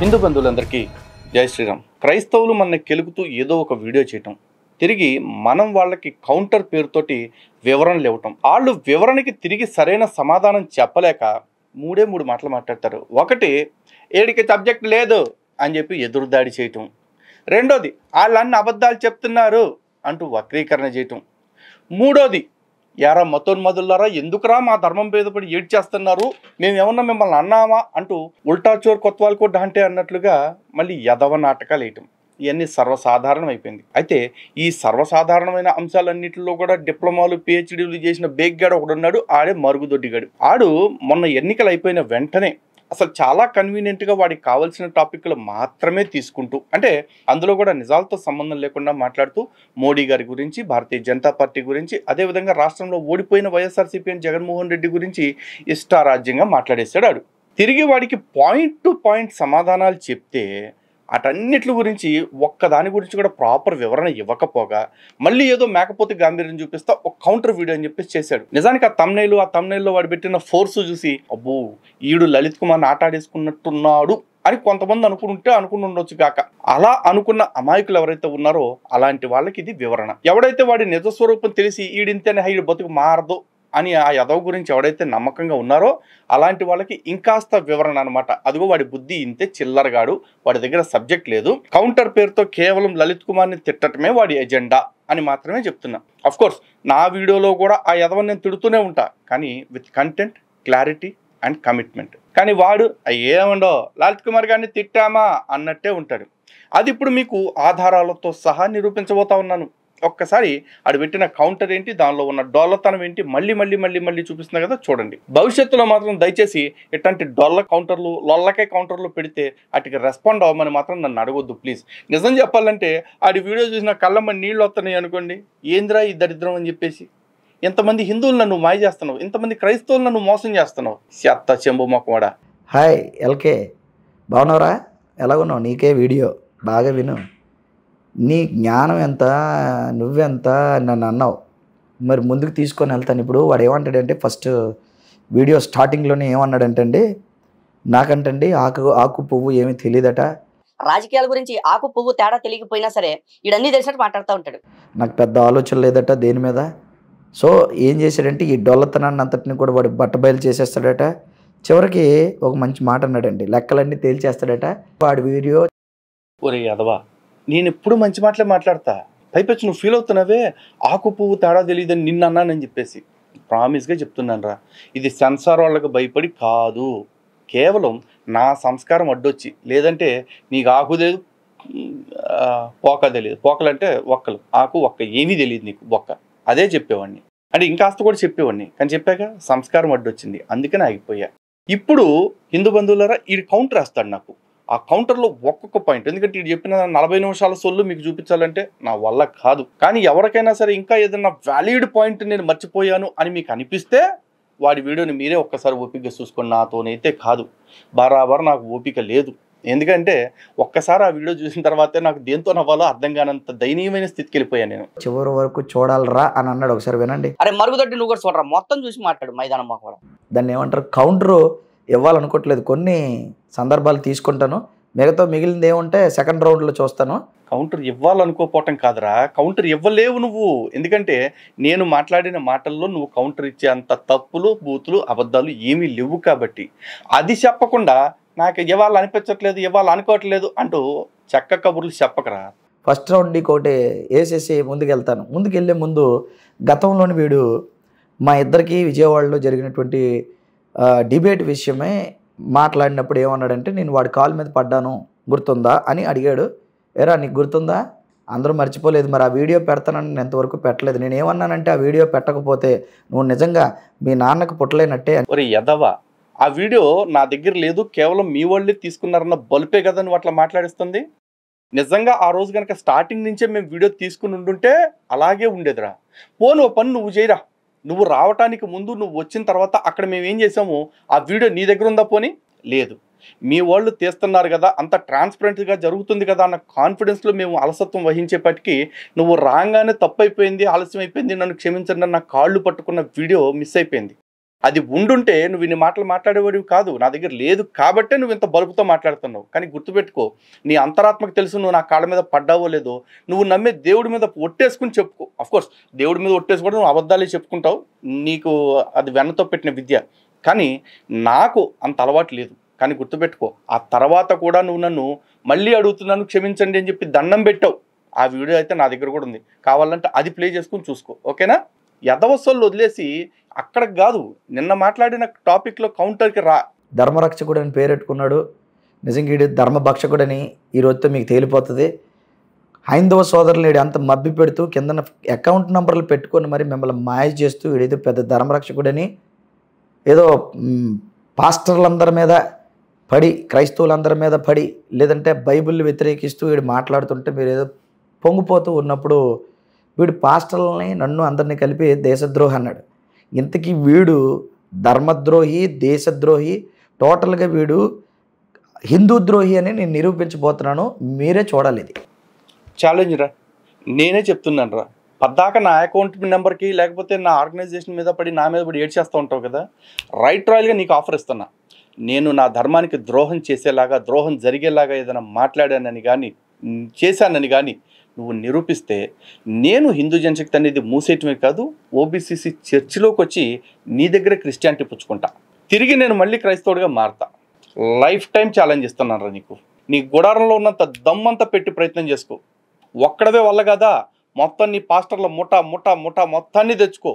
హిందూ బంధువులందరికీ జై శ్రీరామ్ క్రైస్తవులు మనల్ని కెలుగుతూ ఏదో ఒక వీడియో చేయటం తిరిగి మనం వాళ్ళకి కౌంటర్ పేరుతోటి వివరణలు ఇవ్వటం వాళ్ళు వివరణకి తిరిగి సరైన సమాధానం చెప్పలేక మూడే మూడు మాటలు మాట్లాడతారు ఒకటి ఏడికి సబ్జెక్ట్ లేదు అని చెప్పి ఎదురుదాడి చేయటం రెండోది వాళ్ళన్ని అబద్ధాలు చెప్తున్నారు అంటూ వక్రీకరణ చేయటం మూడోది యారా మతోన్మదులారా ఎందుకురా మా ధర్మం భేదపడి పడి ఏడ్ చేస్తున్నారు నేను ఏమన్నా మిమ్మల్ని అన్నామా అంటూ ఉల్టా చోర్ కూడా అంటే అన్నట్లుగా మళ్ళీ యదవ నాటకాలు వేయటం ఇవన్నీ సర్వసాధారణం అయిపోయింది అయితే ఈ సర్వసాధారణమైన అంశాలన్నింటిలో కూడా డిప్లొమాలు పిహెచ్డీలు చేసిన బేగ్గాడు ఒకడున్నాడు ఆడే మరుగుదొడ్డిగాడు ఆడు మొన్న ఎన్నికలు అయిపోయిన వెంటనే అసలు చాలా కన్వీనియంట్గా వాడికి కావాల్సిన టాపిక్లు మాత్రమే తీసుకుంటూ అంటే అందులో కూడా నిజాలతో సంబంధం లేకుండా మాట్లాడుతూ మోడీ గారి గురించి భారతీయ జనతా పార్టీ గురించి అదేవిధంగా రాష్ట్రంలో ఓడిపోయిన వైఎస్ఆర్సీపీ అని జగన్మోహన్ రెడ్డి గురించి ఇష్టారాజ్యంగా మాట్లాడేశాడు తిరిగి వాడికి పాయింట్ టు పాయింట్ సమాధానాలు చెప్తే అటన్నిటి గురించి ఒక్కదాని గురించి కూడా ప్రాపర్ వివరణ ఇవ్వకపోగా మళ్ళీ ఏదో మేకపోతే గాంభీర్యం చూపిస్తా ఒక కౌంటర్ వీడియో అని చెప్పేసి చేశాడు నిజానికి ఆ తమ్నైలు ఆ తమ్నైల్లో వాడు పెట్టిన ఫోర్స్ చూసి అబ్బో ఈడు లలిత్ కుమార్ని ఆటాడేసుకున్నట్టున్నాడు అని కొంతమంది అనుకుంటే అనుకుని ఉండొచ్చు కాక అలా అనుకున్న అమాయకులు ఎవరైతే ఉన్నారో అలాంటి వాళ్ళకి ఇది వివరణ ఎవడైతే వాడి నిజస్వరూపం తెలిసి ఈడింతేనే హైడ్ బతుకు మారదు అని ఆ యదవ గురించి ఎవడైతే నమ్మకంగా ఉన్నారో అలాంటి వాళ్ళకి ఇంకాస్త వివరణ అనమాట అదిగో వాడి బుద్ధి ఇంతే చిల్లరగాడు వాడి దగ్గర సబ్జెక్ట్ లేదు కౌంటర్ పేరుతో కేవలం లలిత్ కుమార్ని తిట్టటమే వాడి ఎజెండా అని మాత్రమే చెప్తున్నా కోర్స్ నా వీడియోలో కూడా ఆ యదవని నేను తిడుతూనే ఉంటా కానీ with content clarity and commitment కానీ వాడు ఏముండో లలిత్ కుమార్ గారిని తిట్టామా అన్నట్టే ఉంటాడు అది ఇప్పుడు మీకు ఆధారాలతో సహా నిరూపించబోతా ఉన్నాను ఒక్కసారి అది పెట్టిన కౌంటర్ ఏంటి దానిలో ఉన్న డొల్లతనం ఏంటి మళ్ళీ మళ్ళీ మళ్ళీ మళ్ళీ చూపిస్తుంది కదా చూడండి భవిష్యత్తులో మాత్రం దయచేసి ఇట్లాంటి డొల్ల కౌంటర్లు లొల్లకే కౌంటర్లు పెడితే వాటికి రెస్పాండ్ అవ్వమని మాత్రం నన్ను అడగొద్దు ప్లీజ్ నిజం చెప్పాలంటే ఆడి వీడియో చూసిన కళ్ళమ్మ నీళ్ళు వస్తున్నాయి అనుకోండి ఏంద్రా ఈ దరిద్రం అని చెప్పేసి ఇంతమంది హిందువులు నన్ను మాయ చేస్తున్నావు ఇంతమంది క్రైస్తవులు నన్ను మోసం చేస్తున్నావు చెత్త చెంబు మొక్కవాడా హాయ్ ఎల్కే బాగున్నారా ఎలాగున్నావు నీకే వీడియో బాగా విను నీ జ్ఞానం ఎంత నువ్వెంత నన్ను అన్నావు మరి ముందుకు తీసుకొని వెళ్తాను ఇప్పుడు వాడు ఏమంటాడంటే ఫస్ట్ వీడియో స్టార్టింగ్లోనే ఏమన్నాడంటే అండి నాకంటండి ఆకు ఆకు పువ్వు ఏమీ తెలియదట రాజకీయాల గురించి ఆకు పువ్వు తేడా తెలియకపోయినా సరే ఇవన్నీ తెలిసినట్టు మాట్లాడుతూ ఉంటాడు నాకు పెద్ద ఆలోచన లేదట దేని మీద సో ఏం చేశాడంటే ఈ డొల్లతనాన్ని అంతటిని కూడా వాడు బట్టబయలు చేసేస్తాడట చివరికి ఒక మంచి మాట అన్నాడండి లెక్కలన్నీ తేల్చేస్తాడట వాడి వీడియో ఒరే అదవా నేను ఎప్పుడు మంచి మాటలే మాట్లాడతా పైపెచ్చి నువ్వు ఫీల్ అవుతున్నావే ఆకు పువ్వు తేడా తెలియదని నిన్న అన్నానని చెప్పేసి ప్రామిస్గా చెప్తున్నాను రా ఇది సెన్సార్ వాళ్ళకి భయపడి కాదు కేవలం నా సంస్కారం అడ్డొచ్చి లేదంటే నీకు ఆకు తెలియదు పోక తెలియదు పోకలు అంటే ఒక్కలు ఆకు ఒక్క ఏమీ తెలియదు నీకు ఒక్క అదే చెప్పేవాడిని అంటే ఇంకాస్త కూడా చెప్పేవాడిని కానీ చెప్పాక సంస్కారం అడ్డొచ్చింది అందుకని ఆగిపోయా ఇప్పుడు హిందూ బంధువులరా ఈ కౌంటర్ వేస్తాడు నాకు ఆ కౌంటర్లో ఒక్కొక్క పాయింట్ ఎందుకంటే ఇది చెప్పిన నలభై నిమిషాల సొల్లు మీకు చూపించాలంటే నా వల్ల కాదు కానీ ఎవరికైనా సరే ఇంకా ఏదైనా వ్యాలిడ్ పాయింట్ నేను మర్చిపోయాను అని మీకు అనిపిస్తే వాడి వీడియోని మీరే ఒక్కసారి ఓపిక చూసుకొని నాతోనైతే కాదు బరాబర్ నాకు ఓపిక లేదు ఎందుకంటే ఒక్కసారి ఆ వీడియో చూసిన తర్వాతే నాకు దేంతో నవ్వాలో అర్థం కానంత దయనీయమైన స్థితికి వెళ్ళిపోయాను నేను చివరి వరకు చూడాలరా అని అన్నాడు ఒకసారి వినండి అరే మరుగుదొడ్డి నువ్వు కూడా చూడరా మొత్తం చూసి మాట్లాడు మైదానం మాకు కూడా దాన్ని ఏమంటారు కౌంటరు ఇవ్వాలనుకోవట్లేదు కొన్ని సందర్భాలు తీసుకుంటాను మిగతా మిగిలింది ఏముంటే సెకండ్ రౌండ్లో చూస్తాను కౌంటర్ ఇవ్వాలనుకోపోవటం కాదురా కౌంటర్ ఇవ్వలేవు నువ్వు ఎందుకంటే నేను మాట్లాడిన మాటల్లో నువ్వు కౌంటర్ ఇచ్చే అంత తప్పులు బూతులు అబద్ధాలు ఏమీ లేవు కాబట్టి అది చెప్పకుండా నాకు ఇవ్వాలనిపించట్లేదు ఇవ్వాలనుకోవట్లేదు అంటూ చెక్క కబుర్లు చెప్పకరా ఫస్ట్ రౌండ్ ఇంకోటి వేసేసి ముందుకెళ్తాను ముందుకెళ్ళే ముందు గతంలోని వీడు మా ఇద్దరికీ విజయవాడలో జరిగినటువంటి డిబేట్ విషయమే మాట్లాడినప్పుడు ఏమన్నాడంటే నేను వాడి కాల్ మీద పడ్డాను గుర్తుందా అని అడిగాడు ఎరా నీకు గుర్తుందా అందరూ మర్చిపోలేదు మరి ఆ వీడియో పెడతానని నేను ఎంతవరకు పెట్టలేదు నేను ఏమన్నానంటే ఆ వీడియో పెట్టకపోతే నువ్వు నిజంగా మీ నాన్నకు పుట్టలేనట్టే మరి ఎదవా ఆ వీడియో నా దగ్గర లేదు కేవలం మీ వాళ్ళే తీసుకున్నారన్న బల్పే కదా నువ్వు అట్లా మాట్లాడిస్తుంది నిజంగా ఆ రోజు కనుక స్టార్టింగ్ నుంచే మేము వీడియో తీసుకుని ఉండుంటే అలాగే ఉండేదిరా పోను ఓ పని నువ్వు చేయరా నువ్వు రావటానికి ముందు నువ్వు వచ్చిన తర్వాత అక్కడ మేము ఏం చేసాము ఆ వీడియో నీ దగ్గర ఉందా పోని లేదు మీ వాళ్ళు తీస్తున్నారు కదా అంత ట్రాన్స్పరెంట్గా జరుగుతుంది కదా అన్న కాన్ఫిడెన్స్లో మేము అలసత్వం వహించేపటికి నువ్వు రాగానే తప్పు అయిపోయింది ఆలస్యం అయిపోయింది నన్ను క్షమించండి నా కాళ్ళు పట్టుకున్న వీడియో మిస్ అయిపోయింది అది ఉండుంటే నువ్వు ఇన్ని మాటలు మాట్లాడేవాడివి కాదు నా దగ్గర లేదు కాబట్టే నువ్వు ఇంత బలుపుతో మాట్లాడుతున్నావు కానీ గుర్తుపెట్టుకో నీ అంతరాత్మకు తెలుసు నువ్వు నా కాళ్ళ మీద పడ్డావో లేదో నువ్వు నమ్మే దేవుడి మీద ఒట్టేసుకుని చెప్పుకో అఫ్కోర్స్ దేవుడి మీద ఒట్టేసుకోవడం నువ్వు అబద్ధాలే చెప్పుకుంటావు నీకు అది వెన్నతో పెట్టిన విద్య కానీ నాకు అంత అలవాటు లేదు కానీ గుర్తుపెట్టుకో ఆ తర్వాత కూడా నువ్వు నన్ను మళ్ళీ అడుగుతున్నాను క్షమించండి అని చెప్పి దండం పెట్టావు ఆ వీడియో అయితే నా దగ్గర కూడా ఉంది కావాలంటే అది ప్లే చేసుకుని చూసుకో ఓకేనా యథవస్సులు వదిలేసి అక్కడ కాదు నిన్న మాట్లాడిన టాపిక్లో కౌంటర్కి రా ధర్మరక్షకుడు అని పేరెట్టుకున్నాడు నిజంగా వీడు ధర్మభక్షకుడని ఈ రోజుతో మీకు తేలిపోతుంది హైందవ సోదరులు వీడు అంత మబ్బి పెడుతూ కింద అకౌంట్ నంబర్లు పెట్టుకొని మరి మిమ్మల్ని మాయ చేస్తూ వీడేదో పెద్ద ధర్మరక్షకుడని ఏదో పాస్టర్లందరి మీద పడి క్రైస్తవులందరి మీద పడి లేదంటే బైబిల్ వ్యతిరేకిస్తూ వీడు మాట్లాడుతుంటే మీరు ఏదో పొంగిపోతూ ఉన్నప్పుడు వీడు పాస్టర్లని నన్ను అందరినీ కలిపి దేశద్రోహి అన్నాడు ఇంతకీ వీడు ధర్మద్రోహి దేశద్రోహి టోటల్గా వీడు హిందూ ద్రోహి అని నేను నిరూపించబోతున్నాను మీరే చూడాలి ఇది ఛాలెంజ్ రా నేనే చెప్తున్నాను రా పద్దాక నా అకౌంట్ నెంబర్కి లేకపోతే నా ఆర్గనైజేషన్ మీద పడి నా మీద పడి ఏడ్ చేస్తూ ఉంటావు కదా రైట్ రాయల్గా నీకు ఆఫర్ ఇస్తున్నా నేను నా ధర్మానికి ద్రోహం చేసేలాగా ద్రోహం జరిగేలాగా ఏదైనా మాట్లాడానని కానీ చేశానని కానీ నువ్వు నిరూపిస్తే నేను హిందూ జనశక్తి అనేది మూసేయటమే కాదు ఓబీసీసీ చర్చిలోకి వచ్చి నీ దగ్గర క్రిస్టియానిటీ పుచ్చుకుంటా తిరిగి నేను మళ్ళీ క్రైస్తవుడిగా మారతా లైఫ్ టైం ఛాలెంజ్ ఇస్తున్నాను నీకు నీ గుడారంలో ఉన్నంత దమ్మంతా పెట్టి ప్రయత్నం చేసుకో ఒక్కడవే వల్ల కదా మొత్తం నీ పాస్టర్ల ముఠా ముఠా ముఠా మొత్తాన్ని తెచ్చుకో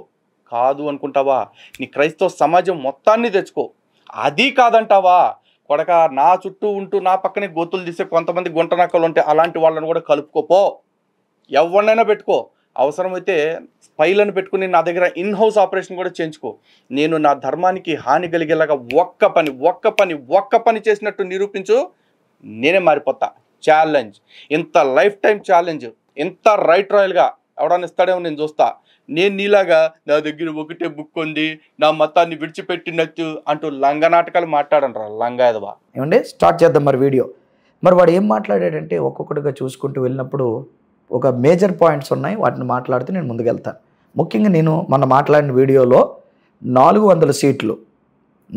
కాదు అనుకుంటావా నీ క్రైస్తవ సమాజం మొత్తాన్ని తెచ్చుకో అది కాదంటావా కొడక నా చుట్టూ ఉంటూ నా పక్కనే గోతులు తీసే కొంతమంది గుంట నక్కలు ఉంటే అలాంటి వాళ్ళని కూడా కలుపుకోపో ఎవరినైనా పెట్టుకో అవసరమైతే స్పైలను పెట్టుకుని నా దగ్గర ఇన్ హౌస్ ఆపరేషన్ కూడా చేయించుకో నేను నా ధర్మానికి హాని కలిగేలాగా ఒక్క పని ఒక్క పని ఒక్క పని చేసినట్టు నిరూపించు నేనే మారిపోతా ఛాలెంజ్ ఇంత లైఫ్ టైం ఛాలెంజ్ ఇంత రైట్ రాయల్గా ఎవడన్నా ఇస్తాడేమో నేను చూస్తా నేను నీలాగా నా దగ్గర ఒకటే బుక్ ఉంది నా మతాన్ని విడిచిపెట్టినట్టు అంటూ లంగ నాటకాలు రా లంగాయదవా ఏమంటే స్టార్ట్ చేద్దాం మరి వీడియో మరి వాడు ఏం మాట్లాడాడంటే ఒక్కొక్కటిగా చూసుకుంటూ వెళ్ళినప్పుడు ఒక మేజర్ పాయింట్స్ ఉన్నాయి వాటిని మాట్లాడితే నేను ముందుకెళ్తాను ముఖ్యంగా నేను మన మాట్లాడిన వీడియోలో నాలుగు వందల సీట్లు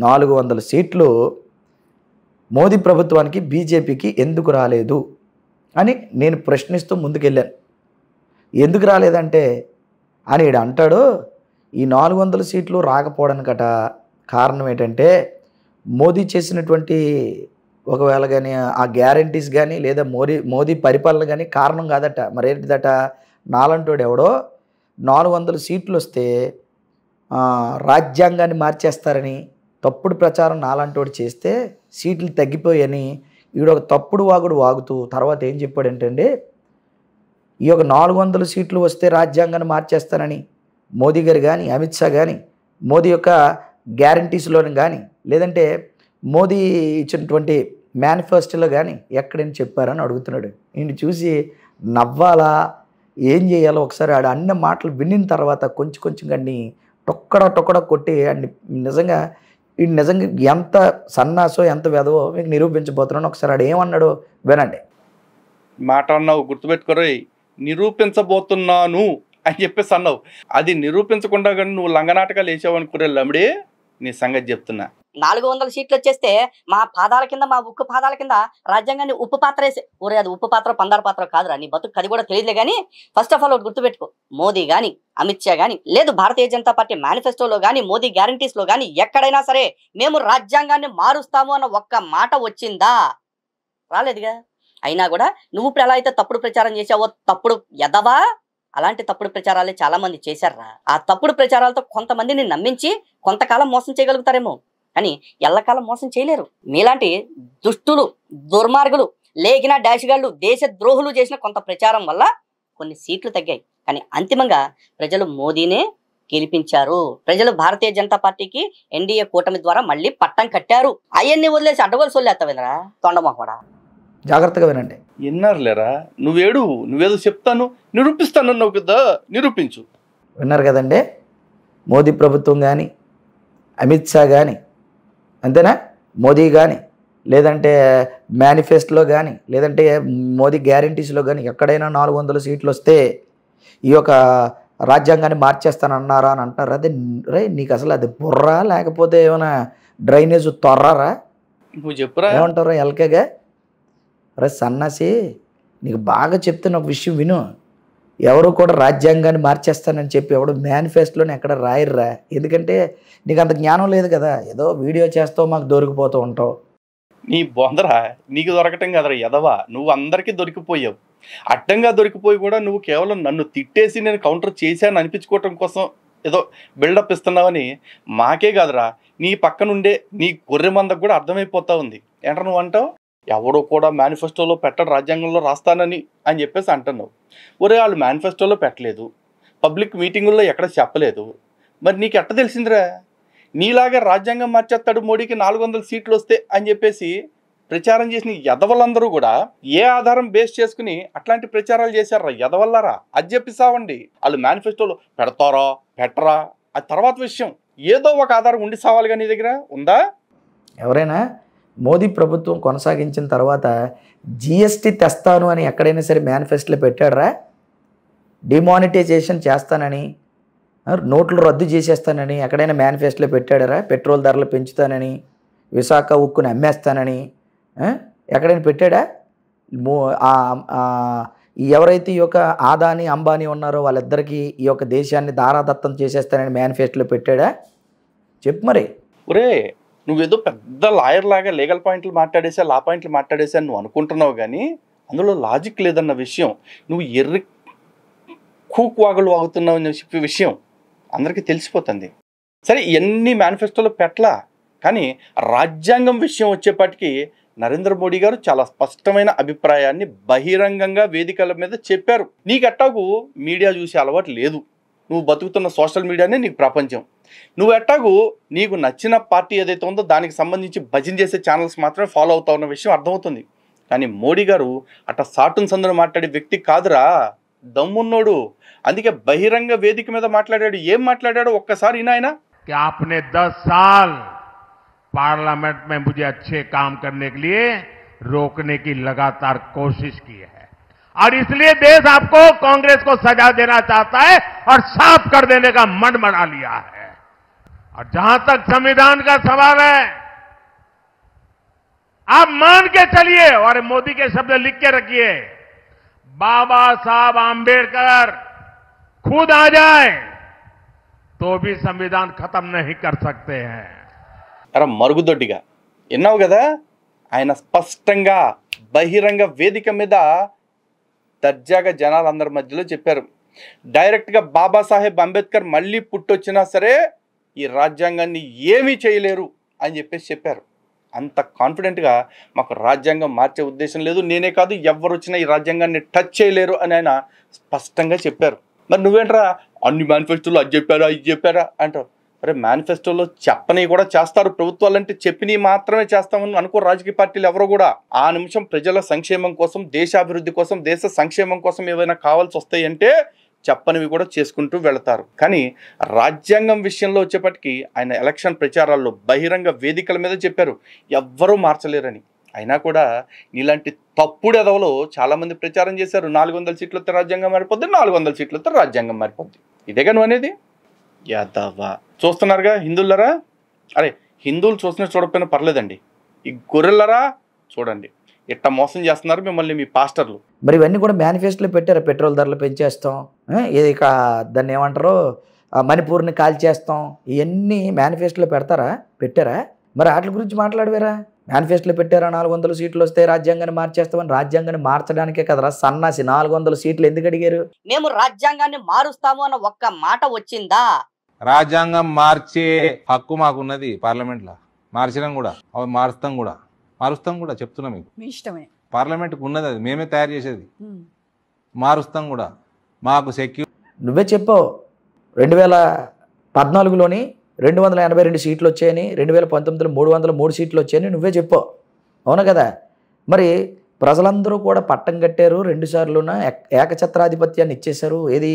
నాలుగు వందల సీట్లు మోదీ ప్రభుత్వానికి బీజేపీకి ఎందుకు రాలేదు అని నేను ప్రశ్నిస్తూ ముందుకెళ్ళాను ఎందుకు రాలేదంటే అని ఈడు అంటాడు ఈ నాలుగు వందల సీట్లు రాకపోవడానికట కారణం ఏంటంటే మోదీ చేసినటువంటి ఒకవేళ కానీ ఆ గ్యారంటీస్ కానీ లేదా మోదీ మోదీ పరిపాలన కానీ కారణం కాదట మరేంటిదట నాలంటోడు ఎవడో నాలుగు వందల సీట్లు వస్తే రాజ్యాంగాన్ని మార్చేస్తారని తప్పుడు ప్రచారం నాలంటోడు చేస్తే సీట్లు తగ్గిపోయాయని ఈడు ఒక తప్పుడు వాగుడు వాగుతూ తర్వాత ఏం ఏంటండి ఈ యొక్క నాలుగు వందల సీట్లు వస్తే రాజ్యాంగాన్ని మార్చేస్తానని మోదీ గారు కానీ అమిత్ షా కానీ మోదీ యొక్క గ్యారంటీస్లోని కానీ లేదంటే మోదీ ఇచ్చినటువంటి మేనిఫెస్టోలో కానీ ఎక్కడని చెప్పారని అడుగుతున్నాడు ఈయన చూసి నవ్వాలా ఏం చేయాలో ఒకసారి ఆడు అన్ని మాటలు విన్న తర్వాత కొంచెం కొంచెం అన్ని టొక్కడ టొక్కడ కొట్టి అన్ని నిజంగా ఈ నిజంగా ఎంత సన్నాసో ఎంత వెదవో మీకు నిరూపించబోతున్నాను ఒకసారి ఆడు ఏమన్నాడు వినండి మాట అన్నావు గుర్తుపెట్టుకోరే నిరూపించబోతున్నాను అని చెప్పేసి అన్నావు అది నిరూపించకుండా కానీ నువ్వు లంగనాటకాలు వేసావు అనుకునే లమిడి నీ సంగతి చెప్తున్నా నాలుగు వందల సీట్లు వచ్చేస్తే మా పాదాల కింద మా ఉక్కు పాదాల కింద రాజ్యాంగాన్ని ఉప్పు పాత్ర వేసి ఊరే అది ఉప్పు పాత్ర పందార పాత్ర కాదురా నీ బతుకు అది కూడా తెలియదులే కానీ ఫస్ట్ ఆఫ్ ఆల్ ఒకటి గుర్తుపెట్టుకో మోదీ కానీ అమిత్ షా కానీ లేదు భారతీయ జనతా పార్టీ మేనిఫెస్టోలో కానీ మోదీ గ్యారంటీస్లో కానీ ఎక్కడైనా సరే మేము రాజ్యాంగాన్ని మారుస్తాము అన్న ఒక్క మాట వచ్చిందా రాలేదుగా అయినా కూడా నువ్వు ఇప్పుడు ఎలా అయితే తప్పుడు ప్రచారం చేసావో తప్పుడు ఎదవా అలాంటి తప్పుడు ప్రచారాలే చాలా మంది చేశారా ఆ తప్పుడు ప్రచారాలతో కొంతమందిని నమ్మించి కొంతకాలం మోసం చేయగలుగుతారేమో కానీ ఎల్లకాలం మోసం చేయలేరు మీలాంటి దుష్టులు దుర్మార్గులు లేగిన డాష్గాళ్లు దేశ ద్రోహులు చేసిన కొంత ప్రచారం వల్ల కొన్ని సీట్లు తగ్గాయి కానీ అంతిమంగా ప్రజలు మోదీనే గెలిపించారు ప్రజలు భారతీయ జనతా పార్టీకి ఎన్డీఏ కూటమి ద్వారా మళ్ళీ పట్టం కట్టారు అవన్నీ వదిలేసి అడ్డగోలు సొల్లేస్తావేంద్రా తొండమోహడా జాగ్రత్తగా వినండి విన్నారు లేరా నువ్వేడు నువ్వేదో చెప్తాను నిరూపిస్తానన్నావు కదా నిరూపించు విన్నారు కదండి మోదీ ప్రభుత్వం కానీ అమిత్ షా కానీ అంతేనా మోదీ కానీ లేదంటే మేనిఫెస్టోలో కానీ లేదంటే మోదీ గ్యారంటీస్లో కానీ ఎక్కడైనా నాలుగు వందల సీట్లు వస్తే ఈ యొక్క రాజ్యాంగాన్ని మార్చేస్తానన్నారా అని అంటారు అదే రే నీకు అసలు అది బుర్రా లేకపోతే ఏమైనా డ్రైనేజ్ తొర్రారా నువ్వు చెప్పురా ఏమంటారా ఎల్కేగా రే సన్నాసి నీకు బాగా చెప్తున్న ఒక విషయం విను ఎవరు కూడా రాజ్యాంగాన్ని మార్చేస్తానని చెప్పి ఎవడు మేనిఫెస్టోని ఎక్కడ రాయర్రా ఎందుకంటే నీకు అంత జ్ఞానం లేదు కదా ఏదో వీడియో చేస్తావు మాకు దొరికిపోతూ ఉంటావు నీ బొందరా నీకు దొరకటం కదరా ఎదవా నువ్వు అందరికీ దొరికిపోయావు అడ్డంగా దొరికిపోయి కూడా నువ్వు కేవలం నన్ను తిట్టేసి నేను కౌంటర్ చేశాను అనిపించుకోవటం కోసం ఏదో బిల్డప్ ఇస్తున్నావని మాకే కాదురా నీ పక్కనుండే నీ గొర్రె మందకు కూడా అర్థమైపోతా ఉంది ఏంటో నువ్వు అంటావు ఎవడు కూడా మేనిఫెస్టోలో పెట్టడు రాజ్యాంగంలో రాస్తానని అని చెప్పేసి అంటున్నావు ఒరే వాళ్ళు మేనిఫెస్టోలో పెట్టలేదు పబ్లిక్ మీటింగుల్లో ఎక్కడ చెప్పలేదు మరి నీకు ఎట్ట తెలిసిందిరా నీలాగా రాజ్యాంగం మార్చేస్తాడు మోడీకి నాలుగు వందల సీట్లు వస్తే అని చెప్పేసి ప్రచారం చేసిన యదవలందరూ కూడా ఏ ఆధారం బేస్ చేసుకుని అట్లాంటి ప్రచారాలు చేశారా ఎదవల్లారా అది చెప్పిస్తావండి వాళ్ళు మేనిఫెస్టోలో పెడతారా పెట్టరా ఆ తర్వాత విషయం ఏదో ఒక ఆధారం ఉండి సావాలి కానీ నీ దగ్గర ఉందా ఎవరైనా మోదీ ప్రభుత్వం కొనసాగించిన తర్వాత జిఎస్టీ తెస్తాను అని ఎక్కడైనా సరే మేనిఫెస్టోలో పెట్టాడరా డిమానిటైజేషన్ చేస్తానని నోట్లు రద్దు చేసేస్తానని ఎక్కడైనా మేనిఫెస్టోలో పెట్టాడరా పెట్రోల్ ధరలు పెంచుతానని విశాఖ ఉక్కుని అమ్మేస్తానని ఎక్కడైనా పెట్టాడా ఎవరైతే ఈ యొక్క ఆదాని అంబానీ ఉన్నారో వాళ్ళిద్దరికీ ఈ యొక్క దేశాన్ని దారాదత్తం చేసేస్తానని మేనిఫెస్టోలో పెట్టాడా చెప్పు మరి ఒరే నువ్వేదో పెద్ద లాయర్ లాగా లీగల్ పాయింట్లు మాట్లాడేసా లా పాయింట్లు మాట్లాడేసా నువ్వు అనుకుంటున్నావు కానీ అందులో లాజిక్ లేదన్న విషయం నువ్వు ఎర్రి కూకు వాగులు వాగుతున్నావు అనే చెప్పే విషయం అందరికీ తెలిసిపోతుంది సరే ఎన్ని మేనిఫెస్టోలు పెట్టలా కానీ రాజ్యాంగం విషయం వచ్చేపాటికి నరేంద్ర మోడీ గారు చాలా స్పష్టమైన అభిప్రాయాన్ని బహిరంగంగా వేదికల మీద చెప్పారు నీకట్టాకు మీడియా చూసే అలవాటు లేదు నువ్వు బతుకుతున్న సోషల్ మీడియానే నీకు ప్రపంచం నువ్వు ఎట్టాగు నీకు నచ్చిన పార్టీ ఏదైతే ఉందో దానికి సంబంధించి భజన చేసే ఛానల్స్ మాత్రమే ఫాలో అవుతా ఉన్న విషయం అర్థమవుతుంది కానీ మోడీ గారు అట్ట సాటున్ సందర్ మాట్లాడే వ్యక్తి కాదురా దమ్మున్నోడు అందుకే బహిరంగ వేదిక మీద మాట్లాడాడు ఏం మాట్లాడాడు ఒక్కసారి ఆయన పార్లమెంట్ दस साल అచ్చే में मुझे अच्छे काम करने और इसलिए देश आपको कांग्रेस को सजा देना चाहता है और साफ कर देने का मन बना लिया है और जहां तक संविधान का सवाल है आप मान के चलिए और मोदी के शब्द लिख के रखिए बाबा साहब आंबेडकर खुद आ जाए तो भी संविधान खत्म नहीं कर सकते हैं अरे मरुद्डी का इन कदा आय स्पष्ट बहिंग वेद दर्जा जनल मध्य डैरक्ट बाबा साहेब अंबेकर् मल्ली पुटना सर ఈ రాజ్యాంగాన్ని ఏమీ చేయలేరు అని చెప్పేసి చెప్పారు అంత కాన్ఫిడెంట్గా మాకు రాజ్యాంగం మార్చే ఉద్దేశం లేదు నేనే కాదు ఎవరు వచ్చినా ఈ రాజ్యాంగాన్ని టచ్ చేయలేరు అని ఆయన స్పష్టంగా చెప్పారు మరి నువ్వేంట్రా అన్ని మేనిఫెస్టోలు అది చెప్పారా ఇది చెప్పారా అంటారు అరే మేనిఫెస్టోలో చెప్పని కూడా చేస్తారు ప్రభుత్వాలు అంటే చెప్పినవి మాత్రమే చేస్తామని అనుకో రాజకీయ పార్టీలు ఎవరు కూడా ఆ నిమిషం ప్రజల సంక్షేమం కోసం దేశాభివృద్ధి కోసం దేశ సంక్షేమం కోసం ఏవైనా కావాల్సి వస్తాయంటే చెప్పనివి కూడా చేసుకుంటూ వెళతారు కానీ రాజ్యాంగం విషయంలో వచ్చేప్పటికీ ఆయన ఎలక్షన్ ప్రచారాల్లో బహిరంగ వేదికల మీద చెప్పారు ఎవ్వరూ మార్చలేరని అయినా కూడా ఇలాంటి తప్పుడు ఎదవలో చాలామంది ప్రచారం చేశారు నాలుగు వందల సీట్లతో రాజ్యాంగం మారిపోద్ది నాలుగు వందల సీట్లతో రాజ్యాంగం మారిపోద్ది ఇదే కను అనేది యాదవా చూస్తున్నారుగా హిందువులరా అరే హిందువులు చూస్తున్నా చూడకపోయినా పర్లేదండి ఈ గొర్రెలరా చూడండి ఇట్ట మోసం చేస్తున్నారు మిమ్మల్ని మీ పాస్టర్లు మరి ఇవన్నీ కూడా మేనిఫెస్టోలో పెట్టారు పెట్రోల్ ధరలు పెంచేస్తాం ఇది ఇక దాన్ని ఏమంటారు మణిపూర్ని కాల్చేస్తాం ఇవన్నీ మేనిఫెస్టోలో పెడతారా పెట్టారా మరి వాటి గురించి మాట్లాడవేరా మేనిఫెస్టోలో పెట్టారా నాలుగు వందల సీట్లు వస్తే రాజ్యాంగాన్ని మార్చేస్తామని రాజ్యాంగాన్ని మార్చడానికే కదరా సన్నాసి నాలుగు వందల సీట్లు ఎందుకు అడిగారు మేము రాజ్యాంగాన్ని మారుస్తాము అన్న ఒక్క మాట వచ్చిందా రాజ్యాంగం మార్చే హక్కు మాకున్నది పార్లమెంట్లో మార్చడం కూడా అవి మారుస్తాం కూడా మారుస్తాం కూడా చెప్తున్నా మీకు ఇష్టమే పార్లమెంట్కి ఉన్నది అది మేమే తయారు చేసేది మారుస్తాం కూడా మాకు సెక్యూర్ నువ్వే చెప్పావు రెండు వేల పద్నాలుగులోని రెండు వందల ఎనభై రెండు సీట్లు వచ్చాయని రెండు వేల పంతొమ్మిదిలో మూడు వందల మూడు సీట్లు వచ్చాయని నువ్వే చెప్పావు అవును కదా మరి ప్రజలందరూ కూడా పట్టం కట్టారు రెండుసార్లున ఏకఛత్రాధిపత్యాన్ని ఇచ్చేశారు ఏది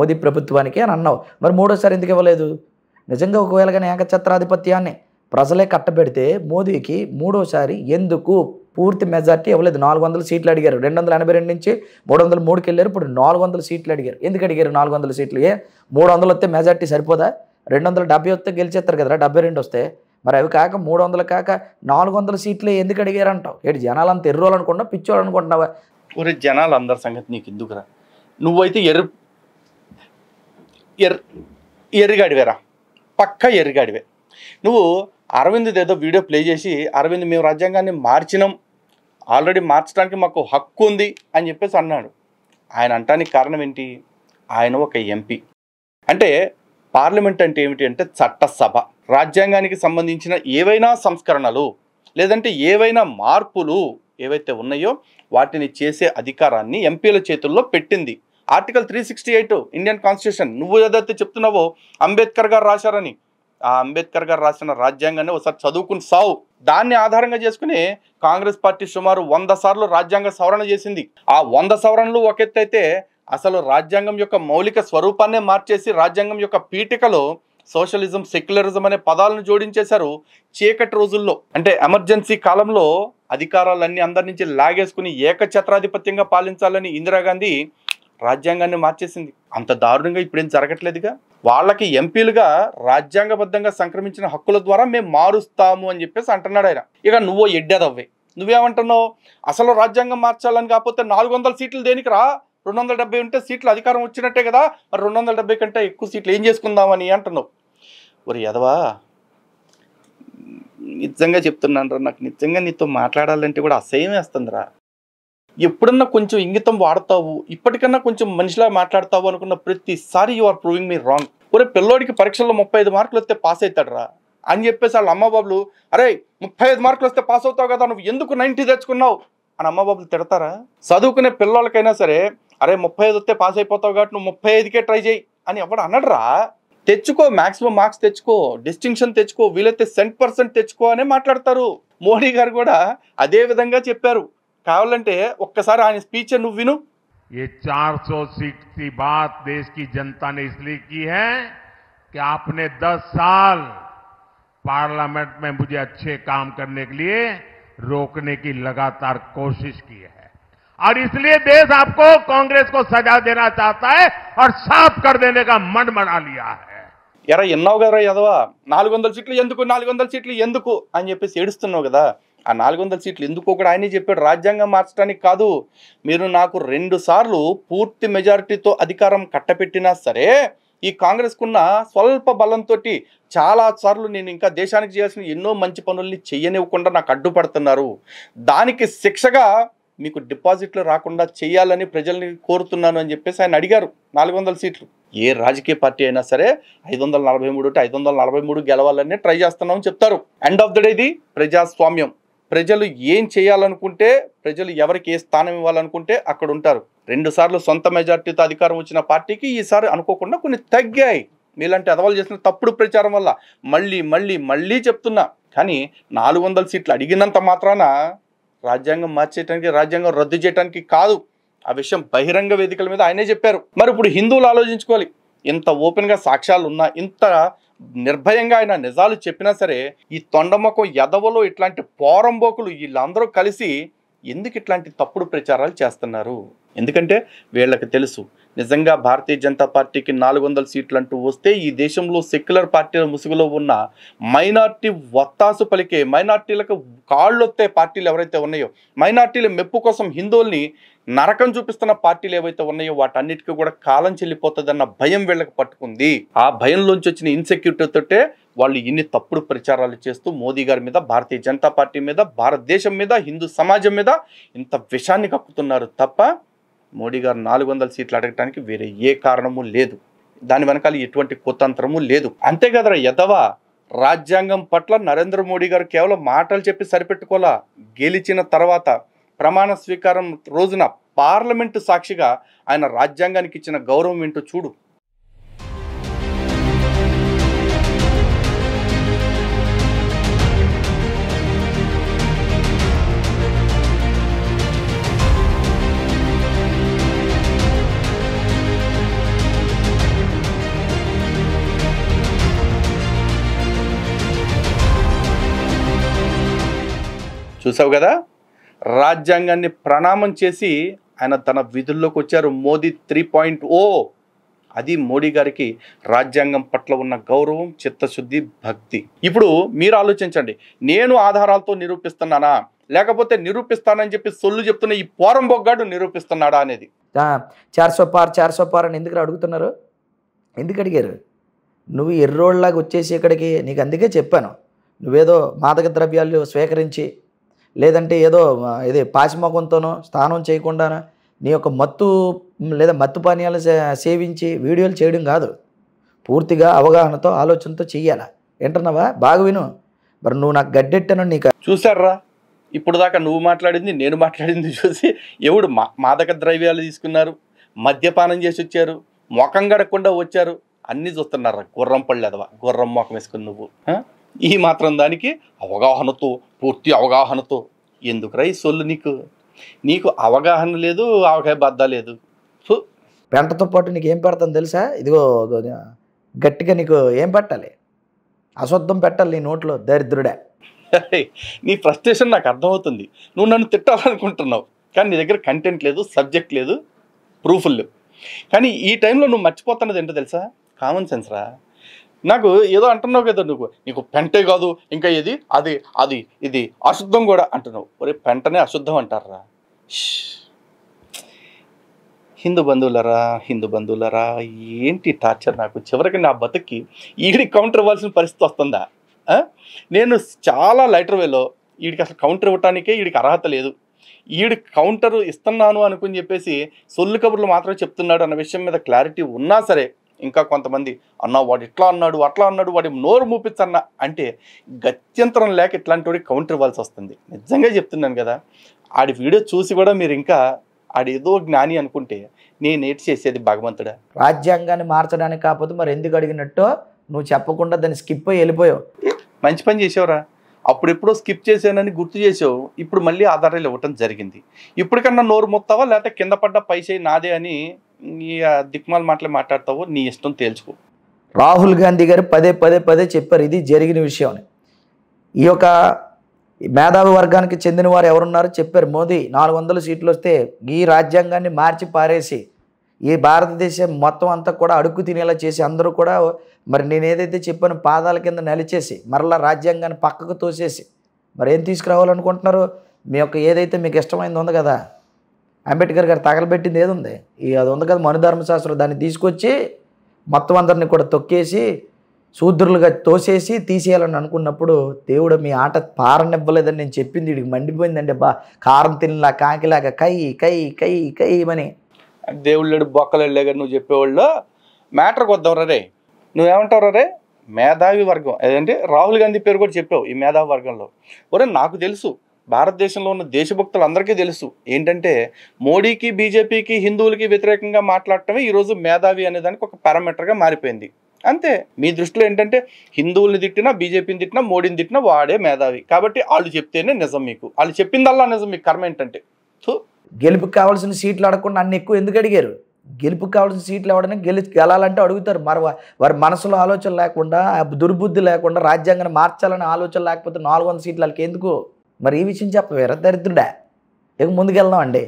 మోదీ ప్రభుత్వానికి అని అన్నావు మరి మూడోసారి ఎందుకు ఇవ్వలేదు నిజంగా ఒకవేళ కానీ ఏకఛత్రాధిపత్యాన్ని ప్రజలే కట్టబెడితే మోదీకి మూడోసారి ఎందుకు పూర్తి మెజార్టీ ఇవ్వలేదు నాలుగు వందల సీట్లు అడిగారు రెండు వందల ఎనభై రెండు నుంచి మూడు వందల మూడుకి వెళ్ళారు ఇప్పుడు నాలుగు వందల సీట్లు అడిగారు ఎందుకు అడిగారు నాలుగు వందల సీట్లు ఏ మూడు వందలు వస్తే మెజార్టీ సరిపోదా రెండు వందల డెబ్బై వస్తే గెలిచేస్తారు కదరా డెబ్బై రెండు వస్తే మరి అవి కాక మూడు వందలు కాక నాలుగు వందల సీట్లే ఎందుకు అడిగారంటావు ఏడు జనాలు అంత ఎర్రోలనుకున్నా పిచ్చోళ్ళనుకుంటున్నావా ఒరే జనాలు అందరి సంగతి నీకు ఎందుకురా నువ్వైతే ఎర్ర ఎర్ర ఎర్రిగాడివేరా పక్క ఎర్రిగాడివే నువ్వు అరవింద్ ఏదో వీడియో ప్లే చేసి అరవింద్ మేము రాజ్యాంగాన్ని మార్చినాం ఆల్రెడీ మార్చడానికి మాకు హక్కు ఉంది అని చెప్పేసి అన్నాడు ఆయన అంటానికి కారణం ఏంటి ఆయన ఒక ఎంపీ అంటే పార్లమెంట్ అంటే ఏమిటి అంటే చట్టసభ రాజ్యాంగానికి సంబంధించిన ఏవైనా సంస్కరణలు లేదంటే ఏవైనా మార్పులు ఏవైతే ఉన్నాయో వాటిని చేసే అధికారాన్ని ఎంపీల చేతుల్లో పెట్టింది article three sixty eight Indian constitution నువ్వు ఏదైతే చెప్తున్నావో అంబేద్కర్ గారు రాశారని ఆ అంబేద్కర్ గారు రాసిన రాజ్యాంగాన్ని ఒకసారి చదువుకుని సావు దాన్ని ఆధారంగా చేసుకుని కాంగ్రెస్ పార్టీ సుమారు వంద సార్లు రాజ్యాంగ సవరణ చేసింది ఆ వంద సవరణలు ఒక అయితే అసలు రాజ్యాంగం యొక్క మౌలిక స్వరూపాన్నే మార్చేసి రాజ్యాంగం యొక్క పీఠికలో సోషలిజం సెక్యులరిజం అనే పదాలను జోడించేశారు చీకటి రోజుల్లో అంటే ఎమర్జెన్సీ కాలంలో అధికారాలన్నీ అందరి నుంచి లాగేసుకుని ఏకఛత్రాధిపత్యంగా పాలించాలని ఇందిరాగాంధీ రాజ్యాంగాన్ని మార్చేసింది అంత దారుణంగా ఇప్పుడేం జరగట్లేదుగా వాళ్ళకి ఎంపీలుగా రాజ్యాంగబద్ధంగా సంక్రమించిన హక్కుల ద్వారా మేము మారుస్తాము అని చెప్పేసి అంటున్నాడు ఆయన ఇక నువ్వు ఎడ్డేదవ్వే నువ్వేమంటున్నావు అసలు రాజ్యాంగం మార్చాలని కాకపోతే నాలుగు వందల సీట్లు దేనికి రా రెండు వందల డెబ్బై ఉంటే సీట్లు అధికారం వచ్చినట్టే కదా మరి రెండు వందల డెబ్బై కంటే ఎక్కువ సీట్లు ఏం చేసుకుందామని అంటున్నావు మరి ఎదవా నిజంగా చెప్తున్నాను రా నాకు నిజంగా నీతో మాట్లాడాలంటే కూడా అసహ్యం వేస్తుందిరా ఎప్పుడన్నా కొంచెం ఇంగితం వాడతావు ఇప్పటికన్నా కొంచెం మనిషిలా మాట్లాడతావు అనుకున్న ప్రతిసారి you are proving me wrong ఒరే పిల్లోడికి పరీక్షల్లో ముప్పై ఐదు మార్కులు వస్తే పాస్ అవుతాడరా అని చెప్పేసి వాళ్ళ అమ్మబాబులు అరే ముప్పై ఐదు మార్కులు వస్తే పాస్ అవుతావు కదా నువ్వు ఎందుకు నైంటీ తెచ్చుకున్నావు అని అమ్మబాబులు తిడతారా చదువుకునే పిల్లలకైనా సరే అరే ముప్పై ఐదు వస్తే పాస్ అయిపోతావు కాబట్టి నువ్వు ముప్పై ఐదుకే ట్రై చేయి అని ఎవడు అనడరా తెచ్చుకో మాక్సిమం మార్క్స్ తెచ్చుకో డిస్టింక్షన్ తెచ్చుకో వీలైతే సెంట్ పర్సెంట్ తెచ్చుకో అనే మాట్లాడతారు మోడీ గారు కూడా అదే విధంగా చెప్పారు కావలంటే ఒక్కసారి ఆయన స్పీచ్ ను విను హెచ్ఆర్ సో సిక్టి బాత్ దేశ్ కి జనతా నే ఇస్లియే కీ హే కి ఆప్నే 10 సాల్ పార్లమెంట్ మే బూజచ్ఛే కామ్ కర్నే కే liye రోక్నే కి లగాతార్ కోషిష్ కీ హే ఆర్ ఇస్లియే దేశ్ ఆప్కో కాంగ్రెస్ కో సజా దేనా చాhta హై ఆర్ సాఫ్ కర్ దేనే కా మండ్ మడా liya హై యారా ఇన్నౌగదర యదవ 400 సీట్ల ఎందుకు 400 సీట్ల ఎందుకు అని చెప్పి చేడుస్తునొ కదా ఆ నాలుగు వందల సీట్లు ఎందుకు ఒకటి ఆయనే చెప్పాడు రాజ్యాంగం మార్చడానికి కాదు మీరు నాకు రెండు సార్లు పూర్తి మెజారిటీతో అధికారం కట్టపెట్టినా సరే ఈ కాంగ్రెస్కున్న స్వల్ప బలంతో చాలా సార్లు నేను ఇంకా దేశానికి చేయాల్సిన ఎన్నో మంచి పనుల్ని చెయ్యనివ్వకుండా నాకు అడ్డుపడుతున్నారు దానికి శిక్షగా మీకు డిపాజిట్లు రాకుండా చేయాలని ప్రజల్ని కోరుతున్నాను అని చెప్పేసి ఆయన అడిగారు నాలుగు వందల సీట్లు ఏ రాజకీయ పార్టీ అయినా సరే ఐదు వందల నలభై మూడు అంటే ఐదు వందల నలభై మూడు గెలవాలని ట్రై చేస్తున్నామని చెప్తారు ఎండ్ ఆఫ్ ద డే ఇది ప్రజాస్వామ్యం ప్రజలు ఏం చేయాలనుకుంటే ప్రజలు ఎవరికి ఏ స్థానం ఇవ్వాలనుకుంటే అక్కడ ఉంటారు రెండుసార్లు సొంత మెజార్టీతో అధికారం వచ్చిన పార్టీకి ఈసారి అనుకోకుండా కొన్ని తగ్గాయి మీలాంటి అదవాలు చేసిన తప్పుడు ప్రచారం వల్ల మళ్ళీ మళ్ళీ మళ్ళీ చెప్తున్నా కానీ నాలుగు వందల సీట్లు అడిగినంత మాత్రాన రాజ్యాంగం మార్చేయడానికి రాజ్యాంగం రద్దు చేయడానికి కాదు ఆ విషయం బహిరంగ వేదికల మీద ఆయనే చెప్పారు మరి ఇప్పుడు హిందువులు ఆలోచించుకోవాలి ఇంత ఓపెన్గా సాక్ష్యాలు ఉన్నా ఇంత నిర్భయంగా ఆయన నిజాలు చెప్పినా సరే ఈ తొండమొకం ఎదవలో ఇట్లాంటి పోరంబోకులు వీళ్ళందరూ కలిసి ఎందుకు ఇట్లాంటి తప్పుడు ప్రచారాలు చేస్తున్నారు ఎందుకంటే వీళ్ళకి తెలుసు నిజంగా భారతీయ జనతా పార్టీకి నాలుగు వందల సీట్లు అంటూ వస్తే ఈ దేశంలో సెక్యులర్ పార్టీల ముసుగులో ఉన్న మైనార్టీ వత్తాసు పలికే మైనార్టీలకు కాళ్ళొత్తే పార్టీలు ఎవరైతే ఉన్నాయో మైనార్టీల మెప్పు కోసం హిందువుల్ని నరకం చూపిస్తున్న పార్టీలు ఏవైతే ఉన్నాయో వాటన్నిటికీ కూడా కాలం చెల్లిపోతుందన్న భయం వీళ్ళకి పట్టుకుంది ఆ భయంలోంచి వచ్చిన ఇన్సెక్యూరిటీతోటే వాళ్ళు ఇన్ని తప్పుడు ప్రచారాలు చేస్తూ మోదీ గారి మీద భారతీయ జనతా పార్టీ మీద భారతదేశం మీద హిందూ సమాజం మీద ఇంత విషాన్ని కక్కుతున్నారు తప్ప మోడీ గారు నాలుగు వందల సీట్లు అడగటానికి వేరే ఏ కారణము లేదు దాని వెనకాల ఎటువంటి కుతంత్రము లేదు అంతే కదా యదవా రాజ్యాంగం పట్ల నరేంద్ర మోడీ గారు కేవలం మాటలు చెప్పి సరిపెట్టుకోలా గెలిచిన తర్వాత ప్రమాణ స్వీకారం రోజున పార్లమెంటు సాక్షిగా ఆయన రాజ్యాంగానికి ఇచ్చిన గౌరవం ఏంటో చూడు చూసావు కదా రాజ్యాంగాన్ని ప్రణామం చేసి ఆయన తన విధుల్లోకి వచ్చారు మోదీ త్రీ పాయింట్ ఓ అది మోడీ గారికి రాజ్యాంగం పట్ల ఉన్న గౌరవం చిత్తశుద్ధి భక్తి ఇప్పుడు మీరు ఆలోచించండి నేను ఆధారాలతో నిరూపిస్తున్నానా లేకపోతే నిరూపిస్తానని చెప్పి సొల్లు చెప్తున్న ఈ పోరం బొగ్గాడు నిరూపిస్తున్నాడా అనేది చార్సో పార్ పార్ అని ఎందుకు అడుగుతున్నారు ఎందుకు అడిగారు నువ్వు ఎర్రోళ్ళలాగా వచ్చేసి ఇక్కడికి నీకు అందుకే చెప్పాను నువ్వేదో మాదక ద్రవ్యాలు స్వీకరించి లేదంటే ఏదో ఇది పాచిమొఖంతోనో స్నానం చేయకుండానో నీ యొక్క మత్తు లేదా మత్తు పానీయాలు సేవించి వీడియోలు చేయడం కాదు పూర్తిగా అవగాహనతో ఆలోచనతో చెయ్యాలా ఏంటన్నావా బాగా విను మరి నువ్వు నాకు గడ్డెట్టాను నీకు చూసారా ఇప్పుడు దాకా నువ్వు మాట్లాడింది నేను మాట్లాడింది చూసి ఎవడు మా మాదక ద్రవ్యాలు తీసుకున్నారు మద్యపానం చేసి వచ్చారు ముఖం గడకుండా వచ్చారు అన్నీ చూస్తున్నారా గుర్రం పళ్ళు అదవా గుర్రం ముఖం వేసుకుని నువ్వు ఈ మాత్రం దానికి అవగాహనతో పూర్తి అవగాహనతో ఎందుకురా ఈ సొల్లు నీకు నీకు అవగాహన లేదు ఆవకాయ బద్ద లేదు పెంటతో పాటు నీకు ఏం పెడతాను తెలుసా ఇదిగో గట్టిగా నీకు ఏం పెట్టాలి అశుద్ధం పెట్టాలి నీ నోట్లో దరిద్రుడే నీ ఫ్రస్ట్రేషన్ నాకు అర్థమవుతుంది నువ్వు నన్ను తిట్టాలనుకుంటున్నావు కానీ నీ దగ్గర కంటెంట్ లేదు సబ్జెక్ట్ లేదు ప్రూఫ్లు కానీ ఈ టైంలో నువ్వు మర్చిపోతున్నది ఏంటో తెలుసా కామన్ సెన్స్ రా నాకు ఏదో అంటున్నావు కదా నువ్వు నీకు పెంటే కాదు ఇంకా ఇది అది అది ఇది అశుద్ధం కూడా అంటున్నావు మరి పెంటనే అశుద్ధం అంటారా హిందూ బంధువులరా హిందూ బంధువులరా ఏంటి టార్చర్ నాకు చివరికి నా బతుక్కి ఈడి కౌంటర్ ఇవ్వాల్సిన పరిస్థితి వస్తుందా నేను చాలా లైటర్ వేలో వీడికి అసలు కౌంటర్ ఇవ్వటానికే వీడికి అర్హత లేదు ఈడు కౌంటర్ ఇస్తున్నాను అనుకుని చెప్పేసి సొల్లు కబుర్లు మాత్రమే చెప్తున్నాడు అన్న విషయం మీద క్లారిటీ ఉన్నా సరే ఇంకా కొంతమంది అన్నా వాడు ఇట్లా అన్నాడు అట్లా అన్నాడు వాడి నోరు మూపించన్న అంటే గత్యంతరం లేక ఇట్లాంటి వాడికి కౌంటర్ ఇవ్వాల్సి వస్తుంది నిజంగా చెప్తున్నాను కదా ఆడి వీడియో చూసి కూడా మీరు ఇంకా ఆడేదో జ్ఞాని అనుకుంటే నేను ఏటి చేసేది భగవంతుడా రాజ్యాంగాన్ని మార్చడానికి కాకపోతే మరి ఎందుకు అడిగినట్టు నువ్వు చెప్పకుండా దాన్ని స్కిప్ అయ్యి వెళ్ళిపోయావు మంచి పని చేసావురా అప్పుడు ఎప్పుడో స్కిప్ చేశానని గుర్తు చేసావు ఇప్పుడు మళ్ళీ ఆధారాలు ఇవ్వటం జరిగింది ఇప్పటికన్నా నోరు మొత్తావా లేకపోతే కింద పడ్డ పైసే నాదే అని ఆ దిక్మాల మాటలే మాట్లాడతావు నీ ఇష్టం తేల్చుకో రాహుల్ గాంధీ గారు పదే పదే పదే చెప్పారు ఇది జరిగిన విషయం అని ఈ యొక్క మేధావి వర్గానికి చెందిన వారు ఎవరున్నారో చెప్పారు మోదీ నాలుగు వందల సీట్లు వస్తే ఈ రాజ్యాంగాన్ని మార్చి పారేసి ఈ భారతదేశం మొత్తం అంతా కూడా అడుక్కు తినేలా చేసి అందరూ కూడా మరి నేను ఏదైతే చెప్పాను పాదాల కింద నలిచేసి మరలా రాజ్యాంగాన్ని పక్కకు తోసేసి మరి ఏం తీసుకురావాలనుకుంటున్నారు మీ యొక్క ఏదైతే మీకు ఇష్టమైంది ఉంది కదా అంబేద్కర్ గారు తగలబెట్టింది ఏది ఉంది ఈ అది ఉంది కదా మనుధర్మశాస్త్రం దాన్ని తీసుకొచ్చి మొత్తం అందరిని కూడా తొక్కేసి శూద్రులుగా తోసేసి తీసేయాలని అనుకున్నప్పుడు దేవుడు మీ ఆట పారనివ్వలేదని నేను చెప్పింది వీడికి మండిపోయిందండి బా కారం తినలా కాకిలాగా కై కై కై కై అని దేవుళ్ళడు బొక్కలెళ్ళే కానీ నువ్వు చెప్పేవాళ్ళు మ్యాటర్ వద్దాం రే నువ్వేమంటావు రే మేధావి వర్గం ఏదంటే రాహుల్ గాంధీ పేరు కూడా చెప్పావు ఈ మేధావి వర్గంలో ఒరే నాకు తెలుసు భారతదేశంలో ఉన్న దేశభక్తులు అందరికీ తెలుసు ఏంటంటే మోడీకి బీజేపీకి హిందువులకి వ్యతిరేకంగా మాట్లాడటమే ఈరోజు మేధావి అనే దానికి ఒక పారామీటర్గా మారిపోయింది అంతే మీ దృష్టిలో ఏంటంటే హిందువుల్ని తిట్టినా బీజేపీని తిట్టినా మోడీని తిట్టినా వాడే మేధావి కాబట్టి వాళ్ళు చెప్తేనే నిజం మీకు వాళ్ళు చెప్పిందల్లా నిజం మీకు కర్మ ఏంటంటే గెలుపు కావాల్సిన సీట్లు అడగకుండా అన్ని ఎక్కువ ఎందుకు అడిగారు గెలుపు కావాల్సిన సీట్లు ఎవడని గెలి గెలాలంటే అడుగుతారు మరి వారి మనసులో ఆలోచన లేకుండా దుర్బుద్ధి లేకుండా రాజ్యాంగాన్ని మార్చాలనే ఆలోచన లేకపోతే నాలుగు వందల సీట్లు వాళ్ళకి ఎందుకు మరి ఈ విషయం చెప్పవేరా దరిద్రుడా ఇక ముందుకెళ్దాం అండి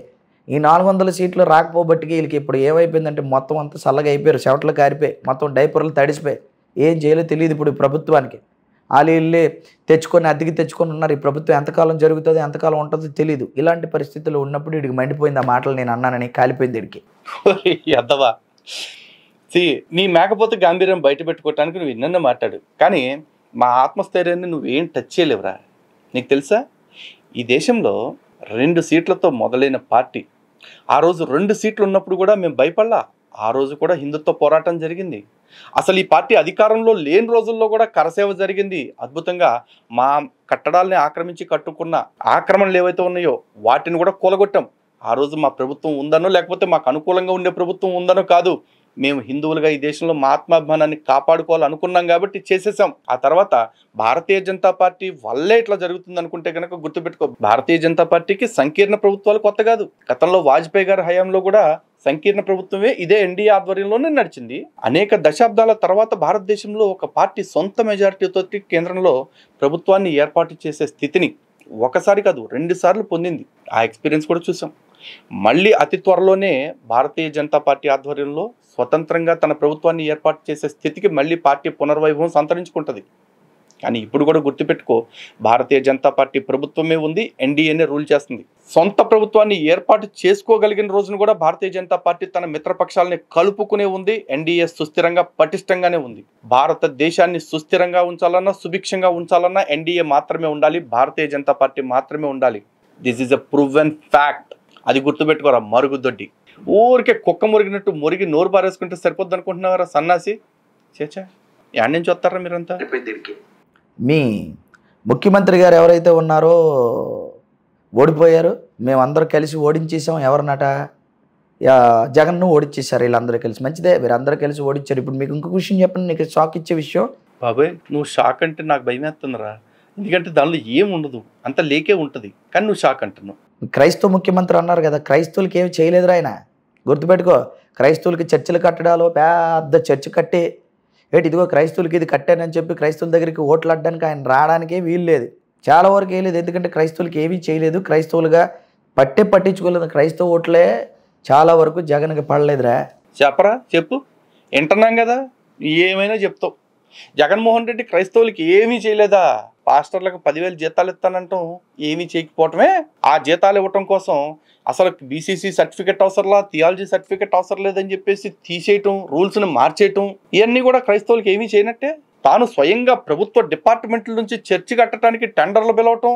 ఈ నాలుగు వందల సీట్లు రాకపోబట్టికి వీళ్ళకి ఇప్పుడు ఏమైపోయిందంటే మొత్తం అంతా చల్లగా అయిపోయారు చెవట్లు కారిపోయి మొత్తం డైపర్లు తడిసిపోయి ఏం చేయాలో తెలియదు ఇప్పుడు ఈ ప్రభుత్వానికి వాళ్ళు వెళ్ళి తెచ్చుకొని అద్దెకి తెచ్చుకొని ఉన్నారు ఈ ప్రభుత్వం ఎంతకాలం జరుగుతుంది ఎంతకాలం ఉంటుందో తెలియదు ఇలాంటి పరిస్థితులు ఉన్నప్పుడు వీడికి మండిపోయింది ఆ మాటలు నేను అన్నానని కాలిపోయింది వీడికి అద్దవా నీ మేకపోతే గాంభీర్యం బయట పెట్టుకోవటానికి నువ్వు ఇన్న మాట్లాడు కానీ మా ఆత్మస్థైర్యాన్ని నువ్వేం టచ్ చేయలేవురా నీకు తెలుసా ఈ దేశంలో రెండు సీట్లతో మొదలైన పార్టీ ఆ రోజు రెండు సీట్లు ఉన్నప్పుడు కూడా మేము భయపడలా ఆ రోజు కూడా హిందుత్వ పోరాటం జరిగింది అసలు ఈ పార్టీ అధికారంలో లేని రోజుల్లో కూడా కరసేవ జరిగింది అద్భుతంగా మా కట్టడాలని ఆక్రమించి కట్టుకున్న ఆక్రమణలు ఏవైతే ఉన్నాయో వాటిని కూడా కూలగొట్టాం ఆ రోజు మా ప్రభుత్వం ఉందనో లేకపోతే మాకు అనుకూలంగా ఉండే ప్రభుత్వం ఉందనో కాదు మేము హిందువులుగా ఈ దేశంలో మహాత్మాభిమానాన్ని కాపాడుకోవాలనుకున్నాం కాబట్టి చేసేసాం ఆ తర్వాత భారతీయ జనతా పార్టీ వల్లే ఇట్లా జరుగుతుంది అనుకుంటే కనుక గుర్తుపెట్టుకో భారతీయ జనతా పార్టీకి సంకీర్ణ ప్రభుత్వాలు కొత్త కాదు గతంలో వాజ్పేయి గారి హయాంలో కూడా సంకీర్ణ ప్రభుత్వమే ఇదే ఎన్డీఏ ఆధ్వర్యంలోనే నడిచింది అనేక దశాబ్దాల తర్వాత భారతదేశంలో ఒక పార్టీ సొంత మెజారిటీతో కేంద్రంలో ప్రభుత్వాన్ని ఏర్పాటు చేసే స్థితిని ఒకసారి కాదు రెండు సార్లు పొందింది ఆ ఎక్స్పీరియన్స్ కూడా చూసాం మళ్ళీ అతి త్వరలోనే భారతీయ జనతా పార్టీ ఆధ్వర్యంలో స్వతంత్రంగా తన ప్రభుత్వాన్ని ఏర్పాటు చేసే స్థితికి మళ్ళీ పార్టీ పునర్వైభవం సంతరించుకుంటుంది కానీ ఇప్పుడు కూడా గుర్తుపెట్టుకో భారతీయ జనతా పార్టీ ప్రభుత్వమే ఉంది ఎన్డీఏనే రూల్ చేస్తుంది సొంత ప్రభుత్వాన్ని ఏర్పాటు చేసుకోగలిగిన రోజున కూడా భారతీయ జనతా పార్టీ తన మిత్రపక్షాలని కలుపుకునే ఉంది ఎన్డీఏ సుస్థిరంగా పటిష్టంగానే ఉంది భారతదేశాన్ని సుస్థిరంగా ఉంచాలన్నా సుభిక్షంగా ఉంచాలన్నా ఎన్డీఏ మాత్రమే ఉండాలి భారతీయ జనతా పార్టీ మాత్రమే ఉండాలి this is a proven fact అది గుర్తుపెట్టుకోరా మరుగుదొడ్డి ఊరికే కుక్క మురిగినట్టు మురిగి నోరు పారేసుకుంటే సరిపోద్ది అనుకుంటున్నారా సన్నాసి చేచా యాడ్ నుంచి వస్తారా మీరంతా మీ ముఖ్యమంత్రి గారు ఎవరైతే ఉన్నారో ఓడిపోయారు మేమందరూ కలిసి ఓడించేసాం ఎవరినట జగన్ను ఓడించేశారు వీళ్ళందరూ కలిసి మంచిదే వీరందరూ కలిసి ఓడించారు ఇప్పుడు మీకు ఇంకొక విషయం చెప్పండి నీకు షాక్ ఇచ్చే విషయం బాబాయ్ నువ్వు షాక్ అంటే నాకు భయమేస్తుందిరా ఎందుకంటే దానిలో ఏం ఉండదు అంత లేకే ఉంటుంది కానీ నువ్వు షాక్ అంటున్నావు క్రైస్తవ ముఖ్యమంత్రి అన్నారు కదా క్రైస్తవులకి ఏమి చేయలేదు ఆయన గుర్తుపెట్టుకో క్రైస్తవులకి చర్చిలు కట్టడాలు పెద్ద చర్చి కట్టి ఏంటి ఇదిగో క్రైస్తవులకి ఇది కట్టానని చెప్పి క్రైస్తవుల దగ్గరికి ఓట్లు ఓట్లాడడానికి ఆయన రావడానికే వీలు లేదు చాలా వరకు వేయలేదు ఎందుకంటే క్రైస్తవులకి ఏమీ చేయలేదు క్రైస్తవులుగా పట్టే పట్టించుకోలేదు క్రైస్తవ ఓట్లే చాలా వరకు జగన్కి పడలేదురా చెప్పరా చెప్పు వింటున్నాం కదా ఏమైనా చెప్తావు జగన్మోహన్ రెడ్డి క్రైస్తవులకి ఏమీ చేయలేదా పాస్టర్లకు పదివేలు జీతాలు ఇస్తానంటూ ఏమీ చేయకపోవటమే ఆ జీతాలు ఇవ్వటం కోసం అసలు బీసీసీ సర్టిఫికెట్ అవసరంలా థియాలజీ సర్టిఫికెట్ అవసరం లేదని చెప్పేసి తీసేయటం రూల్స్ని మార్చేయటం ఇవన్నీ కూడా క్రైస్తవులకు ఏమీ చేయనట్టే తాను స్వయంగా ప్రభుత్వ డిపార్ట్మెంట్ల నుంచి చర్చి కట్టడానికి టెండర్లు పిలవటం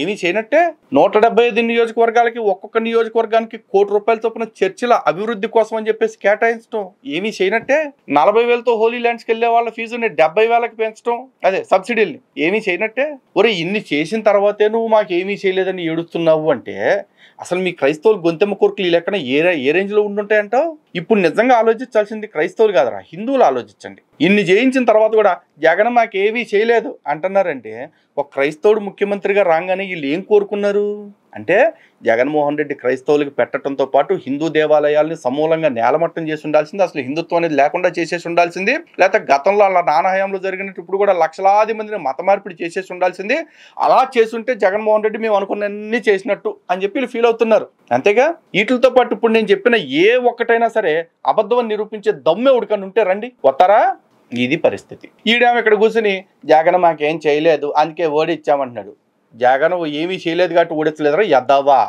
ఏమీ చేయనట్టే నూట డెబ్బై ఐదు నియోజకవర్గాలకి ఒక్కొక్క నియోజకవర్గానికి కోటి రూపాయల చొప్పున చర్చిల అభివృద్ధి కోసం అని చెప్పేసి కేటాయించడం ఏమీ చేయనట్టే నలభై వేలతో హోలీ ల్యాండ్స్కి వెళ్లే వాళ్ళ ఫీజుని డెబ్బై వేలకు పెంచడం అదే సబ్సిడీలు ఏమీ చేయనట్టే ఒరే ఇన్ని చేసిన తర్వాతే నువ్వు మాకు ఏమీ చేయలేదని ఏడుస్తున్నావు అంటే అసలు మీ క్రైస్తవులు గొంతెమ్మ కోరికలు లేకుండా ఏ ఏ రేంజ్లో ఉండుంటాయంటావు ఇప్పుడు నిజంగా ఆలోచించాల్సింది క్రైస్తవులు కాదరా హిందువులు ఆలోచించండి ఇన్ని జయించిన తర్వాత కూడా జగన్ మాకేవీ చేయలేదు అంటున్నారంటే ఒక క్రైస్తవుడు ముఖ్యమంత్రిగా రాగానే వీళ్ళు ఏం కోరుకున్నారు అంటే జగన్మోహన్ రెడ్డి క్రైస్తవులకు పెట్టడంతో పాటు హిందూ దేవాలయాల్ని సమూలంగా నేలమట్టం చేసి ఉండాల్సింది అసలు హిందుత్వం అనేది లేకుండా చేసేసి ఉండాల్సింది లేకపోతే గతంలో అలా నానహయాంలో జరిగినట్టు ఇప్పుడు కూడా లక్షలాది మందిని మత మార్పిడి చేసేసి ఉండాల్సింది అలా చేసుంటే జగన్మోహన్ రెడ్డి మేము అనుకున్నీ చేసినట్టు అని చెప్పి వీళ్ళు ఫీల్ అవుతున్నారు అంతేగా వీటితో పాటు ఇప్పుడు నేను చెప్పిన ఏ ఒక్కటైనా సరే అబద్ధం నిరూపించే దమ్మె ఉడకని ఉంటే రండి వస్తారా ఇది పరిస్థితి ఈడేమో ఇక్కడ కూర్చుని జగన్ మాకేం చేయలేదు అందుకే ఓడిచ్చామంటున్నాడు జగన్ ఏమీ చేయలేదు కాబట్టి ఓడించలేదురా యద్దావా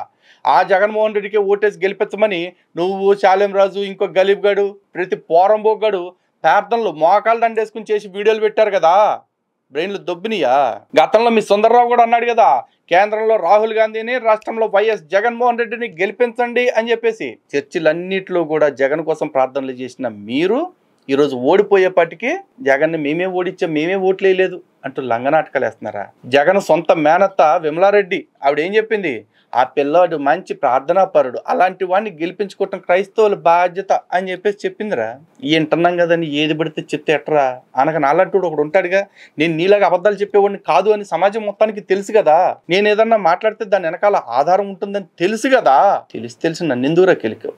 ఆ జగన్మోహన్ రెడ్డికి ఓటేసి గెలిపించమని నువ్వు రాజు ఇంకో గలీబ్గాడు ప్రతి పోరంబోగాడు ప్రార్థనలు మోకాలు దండేసుకుని చేసి వీడియోలు పెట్టారు కదా బ్రెయిన్లు దొబ్బినియా గతంలో మీ సుందరరావు కూడా అన్నాడు కదా కేంద్రంలో రాహుల్ గాంధీని రాష్ట్రంలో వైఎస్ జగన్మోహన్ రెడ్డిని గెలిపించండి అని చెప్పేసి చర్చిలన్నింటిలో కూడా జగన్ కోసం ప్రార్థనలు చేసిన మీరు ఈరోజు ఓడిపోయేపాటికి జగన్ని మేమే ఓడించాం మేమే ఓట్లేదు అంటూ లంగనాటకాలు వేస్తున్నారా జగన్ సొంత మేనత్త విమలారెడ్డి ఆవిడ ఏం చెప్పింది ఆ పిల్లవాడు మంచి ప్రార్థనాపరుడు అలాంటి వాడిని గెలిపించుకోవటం క్రైస్తవుల బాధ్యత అని చెప్పేసి చెప్పిందిరా ఈ వింటున్నాం కదని ఏది పడితే చెప్తే ఎట్రా అనగా నాలంటూడు ఒకడు ఉంటాడుగా నేను నీలాగా అబద్ధాలు చెప్పేవాడిని కాదు అని సమాజం మొత్తానికి తెలుసు కదా నేను ఏదన్నా మాట్లాడితే దాని వెనకాల ఆధారం ఉంటుందని తెలుసు కదా తెలిసి తెలిసి నన్ను ఎందుకురా కెలికావు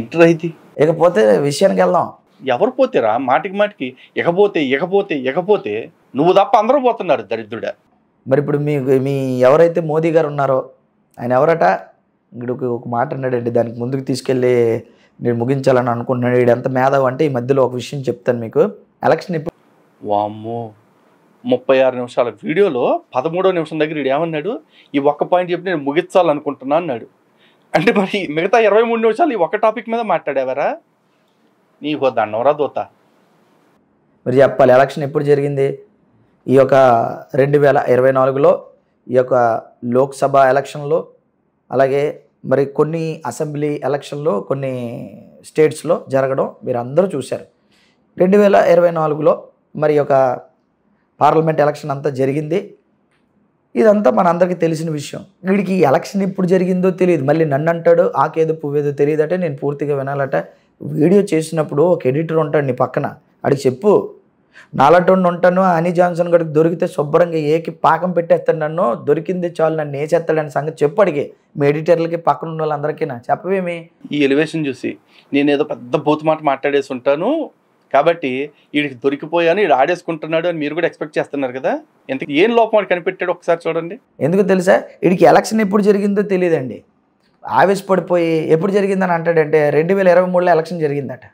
ఇంటర్ అయితే ఇకపోతే విషయానికి వెళ్దాం ఎవరు పోతేరా మాటికి మాటికి ఇకపోతే ఇకపోతే ఇకపోతే నువ్వు తప్ప అందరూ పోతున్నారు దరిద్రుడ మరి ఇప్పుడు మీ మీ ఎవరైతే మోదీ గారు ఉన్నారో ఆయన ఎవరట ఇక్కడ ఒక మాట అన్నాడండి దానికి ముందుకు తీసుకెళ్ళి నేను ముగించాలని అనుకుంటున్నాడు వీడు ఎంత మేధావు అంటే ఈ మధ్యలో ఒక విషయం చెప్తాను మీకు ఎలక్షన్ ఇప్పుడు వామ్మో ముప్పై ఆరు నిమిషాల వీడియోలో పదమూడో నిమిషం దగ్గర వీడు ఏమన్నాడు ఈ ఒక్క పాయింట్ చెప్పి నేను ముగించాలనుకుంటున్నా అన్నాడు అంటే మరి మిగతా ఇరవై మూడు నిమిషాలు ఈ ఒక్క టాపిక్ మీద మాట్లాడేవారా నీకు దండవరా దోత మరి చెప్పాలి ఎలక్షన్ ఎప్పుడు జరిగింది ఈ యొక్క రెండు వేల ఇరవై నాలుగులో ఈ యొక్క లోక్సభ ఎలక్షన్లో అలాగే మరి కొన్ని అసెంబ్లీ ఎలక్షన్లో కొన్ని స్టేట్స్లో జరగడం మీరు అందరూ చూశారు రెండు వేల ఇరవై నాలుగులో మరి యొక్క పార్లమెంట్ ఎలక్షన్ అంతా జరిగింది ఇదంతా మనందరికీ తెలిసిన విషయం వీడికి ఈ ఎలక్షన్ ఎప్పుడు జరిగిందో తెలియదు మళ్ళీ నన్ను అంటాడు ఆకేదో పువ్వేదో అంటే నేను పూర్తిగా వినాలట వీడియో చేసినప్పుడు ఒక ఎడిటర్ ఉంటాడు నీ పక్కన అడిగి చెప్పు నాలటోడిని ఉంటాను అని జాన్సన్ గడికి దొరికితే శుభ్రంగా ఏకి పాకం పెట్టేస్తాడు నన్ను దొరికింది చాలు నన్ను వేసేస్తాడని సంగతి చెప్పు అడిగి మీ ఎడిటర్లకి పక్కన ఉన్న వాళ్ళందరికీ నా చెప్పవేమి ఈ ఎలివేషన్ చూసి నేను ఏదో పెద్ద బూత్ మాట మాట్లాడేసి ఉంటాను కాబట్టి వీడికి దొరికిపోయాను వీడు ఆడేసుకుంటున్నాడు అని మీరు కూడా ఎక్స్పెక్ట్ చేస్తున్నారు కదా ఎంత ఏం లోపం కనిపెట్టాడు ఒకసారి చూడండి ఎందుకు తెలుసా వీడికి ఎలక్షన్ ఎప్పుడు జరిగిందో తెలియదండి ఆవేశపడిపోయి ఎప్పుడు జరిగిందని అంటాడంటే రెండు వేల ఇరవై మూడులో ఎలక్షన్ జరిగిందట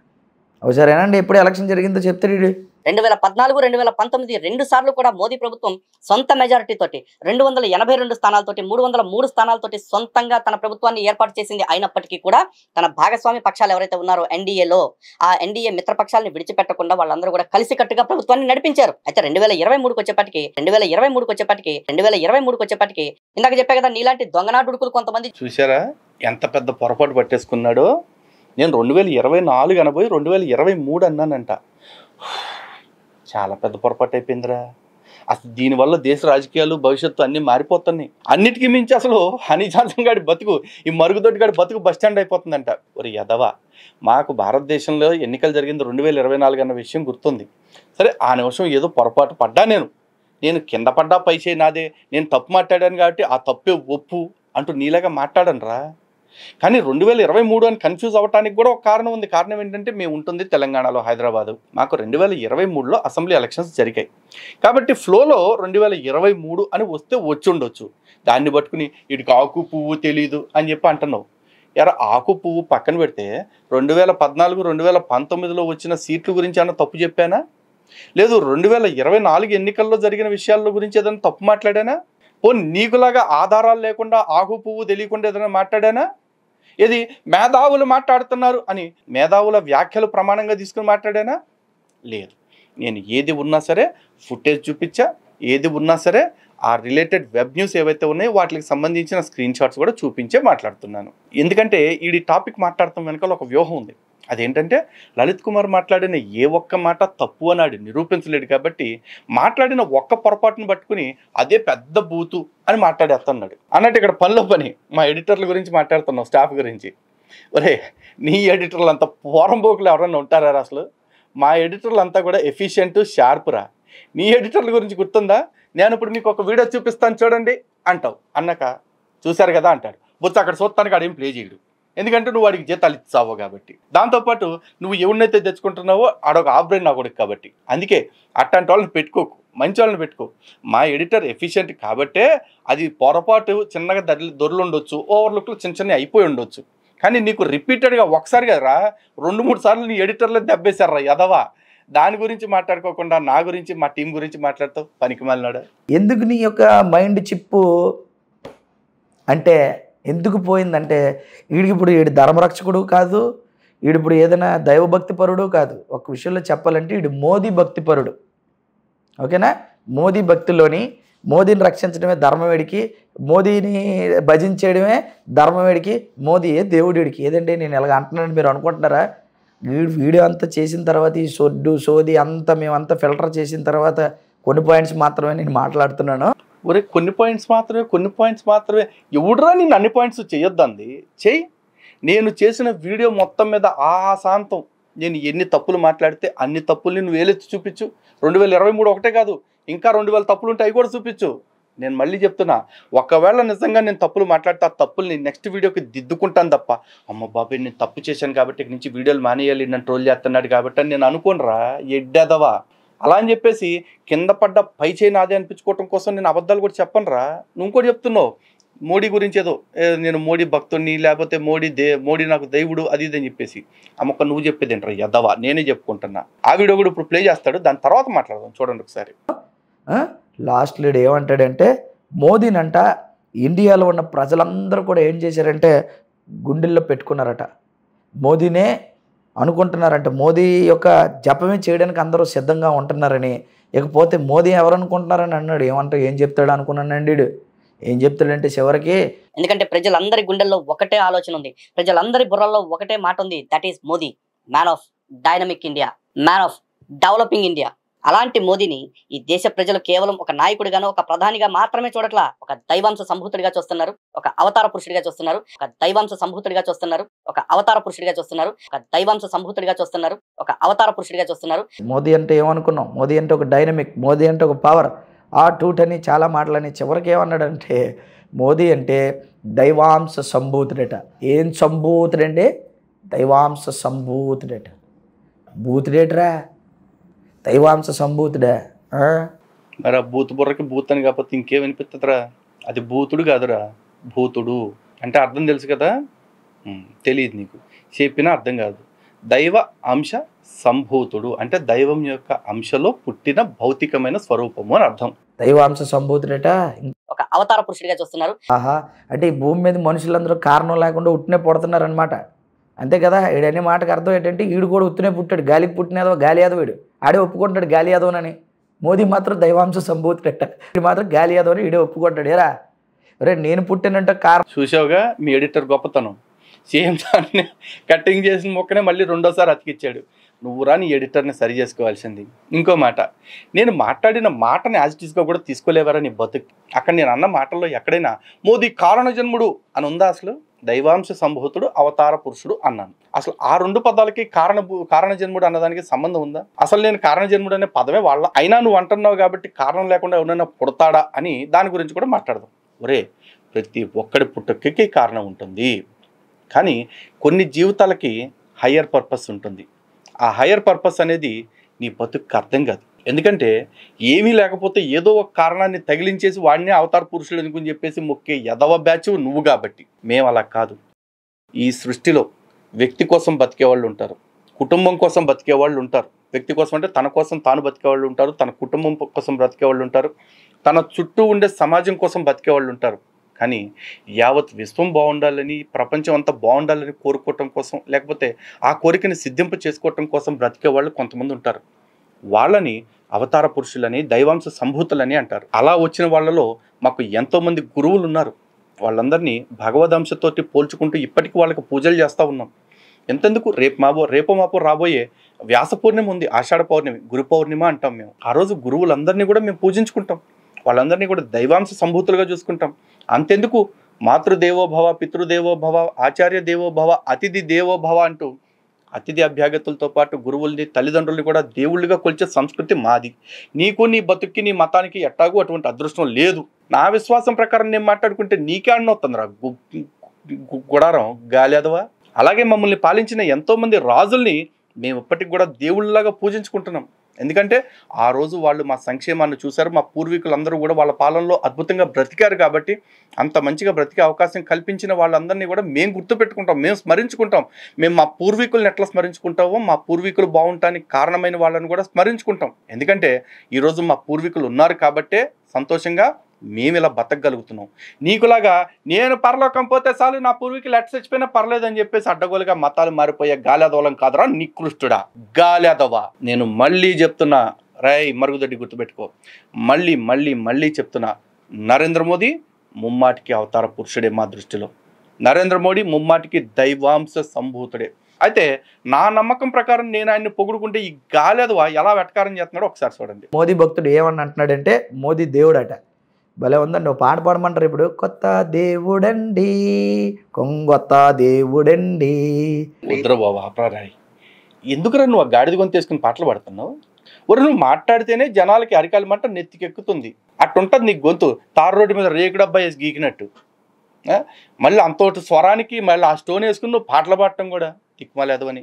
ఒకసారి ఏనండి ఎప్పుడు ఎలక్షన్ జరిగిందో చెప్తాడు వీడు రెండు వేల పద్నాలుగు రెండు వేల పంతొమ్మిది రెండు సార్లు కూడా మోదీ ప్రభుత్వం సొంత మెజారిటీ తోటి రెండు వందల ఎనభై రెండు స్థానాలతోటి మూడు వందల మూడు స్థానాలతోటి సొంతంగా తన ప్రభుత్వాన్ని ఏర్పాటు చేసింది అయినప్పటికీ కూడా తన భాగస్వామి పక్షాలు ఎవరైతే ఉన్నారో ఎన్డీఏలో ఆ ఎన్డీఏ మిత్రపక్షాలను విడిచిపెట్టకుండా వాళ్ళందరూ కూడా కలిసికట్టుగా ప్రభుత్వాన్ని నడిపించారు అయితే రెండు వేల ఇరవై మూడుకు వచ్చేపటికి రెండు వేల ఇరవై మూడుకు వచ్చేపటికి రెండు వేల ఇరవై మూడుకు వచ్చేపటికి ఇందాక చెప్పే కదా నీలాంటి దొంగనాడుకులు కొంతమంది చూసారా ఎంత పెద్ద పొరపాటు పట్టేసుకున్నాడో నేను రెండు వేల ఇరవై నాలుగు అనబోయి రెండు వేల ఇరవై మూడు అన్నానంట చాలా పెద్ద పొరపాటు అయిపోయిందిరా అసలు దీనివల్ల దేశ రాజకీయాలు భవిష్యత్తు అన్నీ మారిపోతున్నాయి అన్నిటికీ మించి అసలు హనీ జాన్సన్ గారి బతుకు ఈ మరుగుదొడ్డి గారి బతుకు బస్టాండ్ అయిపోతుందంట ఒక యదవ మాకు భారతదేశంలో ఎన్నికలు జరిగింది రెండు వేల ఇరవై నాలుగు అన్న విషయం గుర్తుంది సరే ఆ నిమిషం ఏదో పొరపాటు పడ్డా నేను నేను కింద పడ్డా పైసే నాదే నేను తప్పు మాట్లాడాను కాబట్టి ఆ తప్పే ఒప్పు అంటూ నీలాగా మాట్లాడను రా కానీ రెండు వేల ఇరవై మూడు అని కన్ఫ్యూజ్ అవ్వడానికి కూడా ఒక కారణం ఉంది కారణం ఏంటంటే మేము ఉంటుంది తెలంగాణలో హైదరాబాదు మాకు రెండు వేల ఇరవై మూడులో అసెంబ్లీ ఎలక్షన్స్ జరిగాయి కాబట్టి ఫ్లోలో రెండు వేల ఇరవై మూడు అని వస్తే వచ్చుండొచ్చు దాన్ని పట్టుకుని ఇటు ఆకు పువ్వు తెలీదు అని చెప్పి అంటున్నావు ఎరా ఆకు పువ్వు పక్కన పెడితే రెండు వేల పద్నాలుగు రెండు వేల పంతొమ్మిదిలో వచ్చిన సీట్ల గురించి ఏమైనా తప్పు చెప్పానా లేదు రెండు వేల ఇరవై నాలుగు ఎన్నికల్లో జరిగిన విషయాల గురించి ఏదైనా తప్పు మాట్లాడానా ఓ నీకులాగా ఆధారాలు లేకుండా ఆకు పువ్వు తెలియకుండా ఏదైనా మాట్లాడానా ఇది మేధావులు మాట్లాడుతున్నారు అని మేధావుల వ్యాఖ్యలు ప్రమాణంగా తీసుకుని మాట్లాడానా లేదు నేను ఏది ఉన్నా సరే ఫుటేజ్ చూపించా ఏది ఉన్నా సరే ఆ రిలేటెడ్ వెబ్ న్యూస్ ఏవైతే ఉన్నాయో వాటికి సంబంధించిన స్క్రీన్ షాట్స్ కూడా చూపించే మాట్లాడుతున్నాను ఎందుకంటే ఈ టాపిక్ మాట్లాడటం వెనకాల ఒక వ్యూహం ఉంది అదేంటంటే లలిత్ కుమార్ మాట్లాడిన ఏ ఒక్క మాట తప్పు అన్నాడు నిరూపించలేడు కాబట్టి మాట్లాడిన ఒక్క పొరపాటును పట్టుకుని అదే పెద్ద బూతు అని మాట్లాడేస్తున్నాడు అన్నట్టు ఇక్కడ పనిలో పని మా ఎడిటర్ల గురించి మాట్లాడుతున్నాం స్టాఫ్ గురించి ఒరే నీ ఎడిటర్లు అంత పోరంబోకులు ఎవరన్నా ఉంటారా అసలు మా ఎడిటర్లు అంతా కూడా ఎఫిషియెంట్ షార్ప్రా నీ ఎడిటర్ల గురించి గుర్తుందా నేను ఇప్పుడు మీకు ఒక వీడియో చూపిస్తాను చూడండి అంటావు అన్నాక చూశారు కదా అంటాడు బుత్త అక్కడ చూస్తానికి అడేం ప్లే చేయడు ఎందుకంటే నువ్వు వాడికి జీతాలు ఇచ్చావు కాబట్టి దాంతోపాటు నువ్వు ఎవరినైతే తెచ్చుకుంటున్నావో ఆడొక ఆబ్రెండ్ నా కొడుకు కాబట్టి అందుకే అట్లాంటి వాళ్ళని పెట్టుకోకు మంచి వాళ్ళని పెట్టుకో మా ఎడిటర్ ఎఫిషియెంట్ కాబట్టే అది పొరపాటు చిన్నగా దరి దొరలు ఉండొచ్చు ఓవర్లుక్లు చిన్న చిన్న అయిపోయి ఉండొచ్చు కానీ నీకు రిపీటెడ్గా ఒకసారి కదరా రెండు మూడు సార్లు నీ ఎడిటర్లో దెబ్బేశారా యదవా దాని గురించి మాట్లాడుకోకుండా నా గురించి మా టీం గురించి మాట్లాడతావు పనికి మాలినాడు ఎందుకు నీ యొక్క మైండ్ చిప్పు అంటే ఎందుకు పోయిందంటే వీడికిప్పుడు వీడి ధర్మరక్షకుడు కాదు వీడిప్పుడు ఏదైనా దైవభక్తి పరుడు కాదు ఒక విషయంలో చెప్పాలంటే వీడు మోదీ భక్తి పరుడు ఓకేనా మోదీ భక్తిలోని మోదీని రక్షించడమే ధర్మవేడికి మోదీని భజించేయడమే ధర్మవేడికి మోదీయే దేవుడికి ఏదంటే నేను ఎలాగ అంటున్నాను మీరు అనుకుంటున్నారా వీడు వీడియో అంతా చేసిన తర్వాత ఈ సొడ్డు సోది అంతా మేమంతా ఫిల్టర్ చేసిన తర్వాత కొన్ని పాయింట్స్ మాత్రమే నేను మాట్లాడుతున్నాను ఒరే కొన్ని పాయింట్స్ మాత్రమే కొన్ని పాయింట్స్ మాత్రమే ఎవడరా నేను అన్ని పాయింట్స్ చేయొద్దంది చెయ్యి నేను చేసిన వీడియో మొత్తం మీద ఆ శాంతం నేను ఎన్ని తప్పులు మాట్లాడితే అన్ని తప్పులు నేను వేలెత్తి చూపించు రెండు వేల ఇరవై మూడు ఒకటే కాదు ఇంకా రెండు వేల తప్పులు ఉంటే అవి కూడా చూపించు నేను మళ్ళీ చెప్తున్నా ఒకవేళ నిజంగా నేను తప్పులు మాట్లాడితే ఆ తప్పులు నేను నెక్స్ట్ వీడియోకి దిద్దుకుంటాను తప్ప అమ్మ బాబాయ్ నేను తప్పు చేశాను కాబట్టి ఇక్కడి నుంచి వీడియోలు మానేయాలి నన్ను ట్రోల్ చేస్తున్నాడు కాబట్టి నేను అనుకోనరా ఎడ్డదవా అలా అని చెప్పేసి కింద పడ్డ పై చేయి నాదే అనిపించుకోవటం కోసం నేను అబద్ధాలు కూడా రా నువ్వు కూడా చెప్తున్నావు మోడీ గురించి ఏదో నేను మోడీ భక్తుడిని లేకపోతే మోడీ దే మోడీ నాకు దేవుడు అది ఇది అని చెప్పేసి అమ్మక్క నువ్వు చెప్పేది ఏంటారు యదవా నేనే చెప్పుకుంటున్నా ఆ వీడియో కూడా ఇప్పుడు ప్లే చేస్తాడు దాని తర్వాత మాట్లాడదాం చూడండి ఒకసారి లాస్ట్ లీడ్ ఏమంటాడంటే మోదీనంట ఇండియాలో ఉన్న ప్రజలందరూ కూడా ఏం చేశారంటే గుండెల్లో పెట్టుకున్నారట మోదీనే అనుకుంటున్నారంటే మోదీ యొక్క జపమే చేయడానికి అందరూ సిద్ధంగా ఉంటున్నారని ఇకపోతే మోదీ ఎవరు అనుకుంటున్నారని అన్నాడు ఏమంటారు ఏం చెప్తాడు అనుకున్నానండి ఏం చెప్తాడంటే చివరికి ఎందుకంటే ప్రజలందరి గుండెల్లో ఒకటే ఆలోచన ఉంది ప్రజలందరి బుర్రల్లో ఒకటే మాట ఉంది that is Modi man of dynamic India man of developing India అలాంటి మోదీని ఈ దేశ ప్రజలు కేవలం ఒక నాయకుడిగాను ఒక ప్రధానిగా మాత్రమే చూడట్లా ఒక దైవాంశ సంభూతుడిగా చూస్తున్నారు ఒక అవతార పురుషుడిగా చూస్తున్నారు ఒక దైవాంశ సంభూతుడిగా చూస్తున్నారు ఒక అవతార పురుషుడిగా చూస్తున్నారు ఒక దైవాంశ సంభూతుడిగా చూస్తున్నారు ఒక అవతార పురుషుడిగా చూస్తున్నారు మోదీ అంటే ఏమనుకున్నాం మోదీ అంటే ఒక డైనమిక్ మోదీ అంటే ఒక పవర్ ఆ టూట్ అని చాలా మాటలని చివరికి ఏమన్నాడంటే మోదీ అంటే దైవాంశ సంభూతుడట ఏం సంభూతుడండి దైవాంశ సంభూతుడట బూతుడేటరా దైవాంశ సంభూతుడే మరి ఆ భూత బుర్రకి భూత్ అని కాకపోతే ఇంకేం అది భూతుడు కాదురా భూతుడు అంటే అర్థం తెలుసు కదా తెలియదు నీకు చెప్పినా అర్థం కాదు దైవ అంశ సంభూతుడు అంటే దైవం యొక్క అంశలో పుట్టిన భౌతికమైన స్వరూపము అని అర్థం దైవాంశ సంభూతుడట ఒక అవతార పురుషుడిగా చూస్తున్నారు ఆహా అంటే ఈ భూమి మీద మనుషులందరూ కారణం లేకుండా ఉట్టినే పడుతున్నారు అనమాట అంతే కదా వీడనే మాటకు అర్థం ఏంటంటే వీడు కూడా ఉత్తునే పుట్టాడు గాలికి పుట్టినదో గాలి యాదవ్ వీడు ఆడే ఒప్పుకుంటాడు గాలి యాదవనని మోదీ మాత్రం దైవాంశ సంభూతుడట వీడు మాత్రం గాలి యాదవ్ అని వీడే ఒప్పుకుంటాడు ఎరా రే నేను పుట్టినంటే కారణం చూసావుగా మీ ఎడిటర్ గొప్పతనం సీఎం సార్ కట్టింగ్ చేసిన మొక్కనే మళ్ళీ రెండోసారి అతికిచ్చాడు నువ్వు రాని ఎడిటర్ని సరి చేసుకోవాల్సింది ఇంకో మాట నేను మాట్లాడిన మాటని యాజిటీస్గా కూడా తీసుకోలేవారని నీ బతుకు అక్కడ నేను అన్న మాటల్లో ఎక్కడైనా మోదీ కారణ జన్ముడు అని ఉందా అసలు దైవాంశ సంభూతుడు అవతార పురుషుడు అన్నాను అసలు ఆ రెండు పదాలకి కారణ కారణజన్ముడు అన్నదానికి సంబంధం ఉందా అసలు నేను కారణజన్ముడు అనే పదమే వాళ్ళ అయినా నువ్వు అంటున్నావు కాబట్టి కారణం లేకుండా ఎవరైనా పుడతాడా అని దాని గురించి కూడా మాట్లాడదాం ఒరే ప్రతి ఒక్కడి పుట్టుకకి కారణం ఉంటుంది కానీ కొన్ని జీవితాలకి హయ్యర్ పర్పస్ ఉంటుంది ఆ హయ్యర్ పర్పస్ అనేది నీ బతుకు అర్థం కాదు ఎందుకంటే ఏమీ లేకపోతే ఏదో ఒక కారణాన్ని తగిలించేసి వాడిని అవతార పురుషుడు అనుకుని చెప్పేసి మొక్కే యదవ బ్యాచ్ నువ్వు కాబట్టి మేము అలా కాదు ఈ సృష్టిలో వ్యక్తి కోసం బతికేవాళ్ళు ఉంటారు కుటుంబం కోసం బతికేవాళ్ళు ఉంటారు వ్యక్తి కోసం అంటే తన కోసం తాను బతికేవాళ్ళు ఉంటారు తన కుటుంబం కోసం బ్రతికేవాళ్ళు ఉంటారు తన చుట్టూ ఉండే సమాజం కోసం బతికేవాళ్ళు ఉంటారు కానీ యావత్ విశ్వం బాగుండాలని ప్రపంచం అంతా బాగుండాలని కోరుకోవటం కోసం లేకపోతే ఆ కోరికని సిద్ధింపు చేసుకోవటం కోసం బ్రతికే వాళ్ళు కొంతమంది ఉంటారు వాళ్ళని అవతార పురుషులని దైవాంశ సంభూతులని అంటారు అలా వచ్చిన వాళ్ళలో మాకు ఎంతోమంది గురువులు ఉన్నారు వాళ్ళందరినీ భగవద్ంశతోటి పోల్చుకుంటూ ఇప్పటికీ వాళ్ళకి పూజలు చేస్తూ ఉన్నాం ఎంతెందుకు రేపు మాబో రేపు మాపో రాబోయే వ్యాస పౌర్ణమి ఉంది ఆషాఢ పౌర్ణమి గురు పౌర్ణిమ అంటాం మేము ఆ రోజు గురువులందరినీ కూడా మేము పూజించుకుంటాం వాళ్ళందరినీ కూడా దైవాంశ సంభూతులుగా చూసుకుంటాం అంతెందుకు మాతృదేవోభవ పితృదేవోభవ ఆచార్య దేవోభవ అతిథి దేవోభవ అంటూ అతిథి అభ్యాగతులతో పాటు గురువుల్ని తల్లిదండ్రుల్ని కూడా దేవుళ్ళుగా కొలిచే సంస్కృతి మాది నీకు నీ బతుక్కి నీ మతానికి ఎట్టాగూ అటువంటి అదృష్టం లేదు నా విశ్వాసం ప్రకారం నేను మాట్లాడుకుంటే నీకేడనొస్తుంది రా గుడారం గాలేదవా అలాగే మమ్మల్ని పాలించిన ఎంతోమంది రాజుల్ని మేము ఇప్పటికి కూడా దేవుళ్ళలాగా పూజించుకుంటున్నాం ఎందుకంటే ఆ రోజు వాళ్ళు మా సంక్షేమాన్ని చూశారు మా పూర్వీకులందరూ కూడా వాళ్ళ పాలనలో అద్భుతంగా బ్రతికారు కాబట్టి అంత మంచిగా బ్రతికే అవకాశం కల్పించిన వాళ్ళందరినీ కూడా మేము గుర్తుపెట్టుకుంటాం మేము స్మరించుకుంటాం మేము మా పూర్వీకులను ఎట్లా స్మరించుకుంటామో మా పూర్వీకులు బాగుంటానికి కారణమైన వాళ్ళని కూడా స్మరించుకుంటాం ఎందుకంటే ఈరోజు మా పూర్వీకులు ఉన్నారు కాబట్టే సంతోషంగా మేము ఇలా బతకగలుగుతున్నాం నీకులాగా నేను పరలోకం పోతే చాలు నా పూర్వీకులు ఎట్ చచ్చిపోయినా పర్లేదని చెప్పేసి అడ్డగోలుగా మతాలు మారిపోయే గాలిదోలం కాదురా నికృష్టుడా గాలిదవ నేను మళ్ళీ చెప్తున్నా రై మరుగుదొడ్డి గుర్తుపెట్టుకో మళ్ళీ మళ్ళీ మళ్ళీ చెప్తున్నా నరేంద్ర మోదీ ముమ్మాటికి అవతార పురుషుడే మా దృష్టిలో నరేంద్ర మోడీ ముమ్మాటికి దైవాంశ సంభూతుడే అయితే నా నమ్మకం ప్రకారం నేను ఆయన్ని పొగుడుకుంటే ఈ గాలేదవ ఎలా వెటకారం చేస్తున్నాడో ఒకసారి చూడండి మోదీ భక్తుడు ఏమన్నా అంటున్నాడంటే మోదీ దేవుడట భలే ఉందండి ఓ పాట పాడమంటారు ఇప్పుడు కొత్త దేవుడండి కొంగొత్త దేవుడండి ఎందుకు ఎందుకురా నువ్వు ఆ గాడిద కొని తీసుకుని పాటలు పాడుతున్నావు ఒరు నువ్వు మాట్లాడితేనే జనాలకి అరికాలి మంట నెత్తికెక్కుతుంది అట్టుంటుంది నీకు గొంతు తారు రోడ్డు మీద రేకు డబ్బా వేసి గీకినట్టు మళ్ళీ అంతోటి స్వరానికి మళ్ళీ ఆ స్టోన్ వేసుకుని నువ్వు పాటలు పాడటం కూడా అని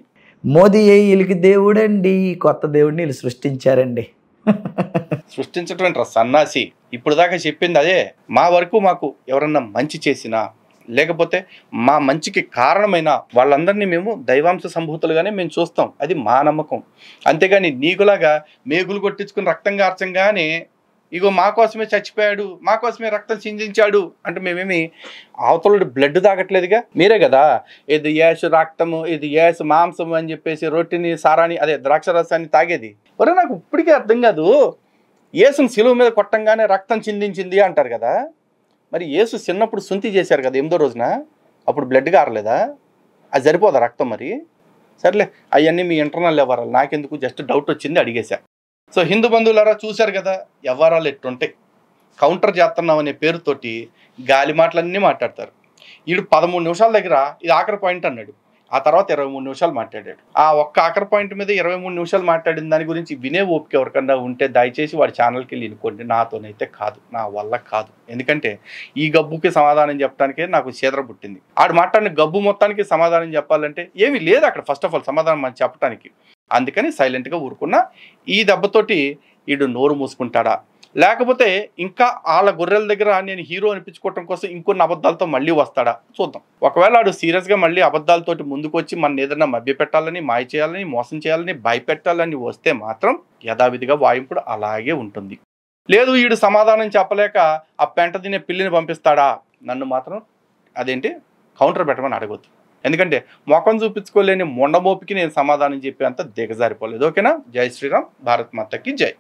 మోదీ వీళ్ళకి దేవుడండి కొత్త దేవుడిని వీళ్ళు సృష్టించారండి సృష్టించడం రా సన్నాసి ఇప్పుడు దాకా చెప్పింది అదే మా వరకు మాకు ఎవరన్నా మంచి చేసినా లేకపోతే మా మంచికి కారణమైన వాళ్ళందరినీ మేము దైవాంశ సంభూతులుగానే మేము చూస్తాం అది మా నమ్మకం అంతేగాని నీకులాగా మేగులు కొట్టించుకుని రక్తంగా అర్చంగానే ఇగో మా కోసమే చచ్చిపోయాడు మా కోసమే రక్తం చిందించాడు అంటే మేమేమి అవతలుడు బ్లడ్ తాగట్లేదుగా మీరే కదా ఇది యాస్ రక్తము ఇది యాస్ మాంసము అని చెప్పేసి రొట్టిని సారాని అదే ద్రాక్ష రసాన్ని తాగేది ఒరే నాకు ఇప్పటికీ అర్థం కాదు యేసుని సిలువు మీద కొట్టంగానే రక్తం చిందించింది అంటారు కదా మరి యేసు చిన్నప్పుడు సుంతి చేశారు కదా ఎనిమిదో రోజున అప్పుడు బ్లడ్ కారలేదా అది సరిపోదా రక్తం మరి సర్లే అవన్నీ మీ ఇంటర్నల్ ఎవరాలి నాకెందుకు జస్ట్ డౌట్ వచ్చింది అడిగేశా సో హిందూ బంధువులారా చూశారు కదా ఎవరాలు ఎట్టుంటాయి కౌంటర్ చేస్తున్నాం అనే పేరుతోటి గాలి మాటలన్నీ మాట్లాడతారు వీడు పదమూడు నిమిషాల దగ్గర ఇది ఆఖరి పాయింట్ అన్నాడు ఆ తర్వాత ఇరవై మూడు నిమిషాలు మాట్లాడాడు ఆ ఒక్క ఆఖరి పాయింట్ మీద ఇరవై మూడు నిమిషాలు మాట్లాడిన దాని గురించి వినే ఓపిక ఎవరికన్నా ఉంటే దయచేసి వాడి ఛానల్కి వెళ్ళి ఇనుకోండి నాతోనైతే కాదు నా వల్ల కాదు ఎందుకంటే ఈ గబ్బుకి సమాధానం చెప్పడానికే నాకు చేదర పుట్టింది ఆడు మాట్లాడిన గబ్బు మొత్తానికి సమాధానం చెప్పాలంటే ఏమీ లేదు అక్కడ ఫస్ట్ ఆఫ్ ఆల్ సమాధానం మనం చెప్పడానికి అందుకని సైలెంట్గా ఊరుకున్న ఈ దెబ్బతోటి వీడు నోరు మూసుకుంటాడా లేకపోతే ఇంకా వాళ్ళ గొర్రెల దగ్గర నేను హీరో అనిపించుకోవటం కోసం ఇంకొన్ని అబద్ధాలతో మళ్ళీ వస్తాడా చూద్దాం ఒకవేళ ఆడు సీరియస్గా మళ్ళీ అబద్ధాలతోటి ముందుకు వచ్చి మన ఏదైనా మభ్యపెట్టాలని మాయ చేయాలని మోసం చేయాలని భయపెట్టాలని వస్తే మాత్రం యథావిధిగా వాయింపుడు అలాగే ఉంటుంది లేదు వీడు సమాధానం చెప్పలేక ఆ పెంట తినే పిల్లిని పంపిస్తాడా నన్ను మాత్రం అదేంటి కౌంటర్ పెట్టమని అడగొద్దు ఎందుకంటే ముఖం చూపించుకోలేని మొండమోపికి నేను సమాధానం చెప్పేంత దిగజారిపోలేదు ఓకేనా జై శ్రీరామ్ భారత్ మాతకి జై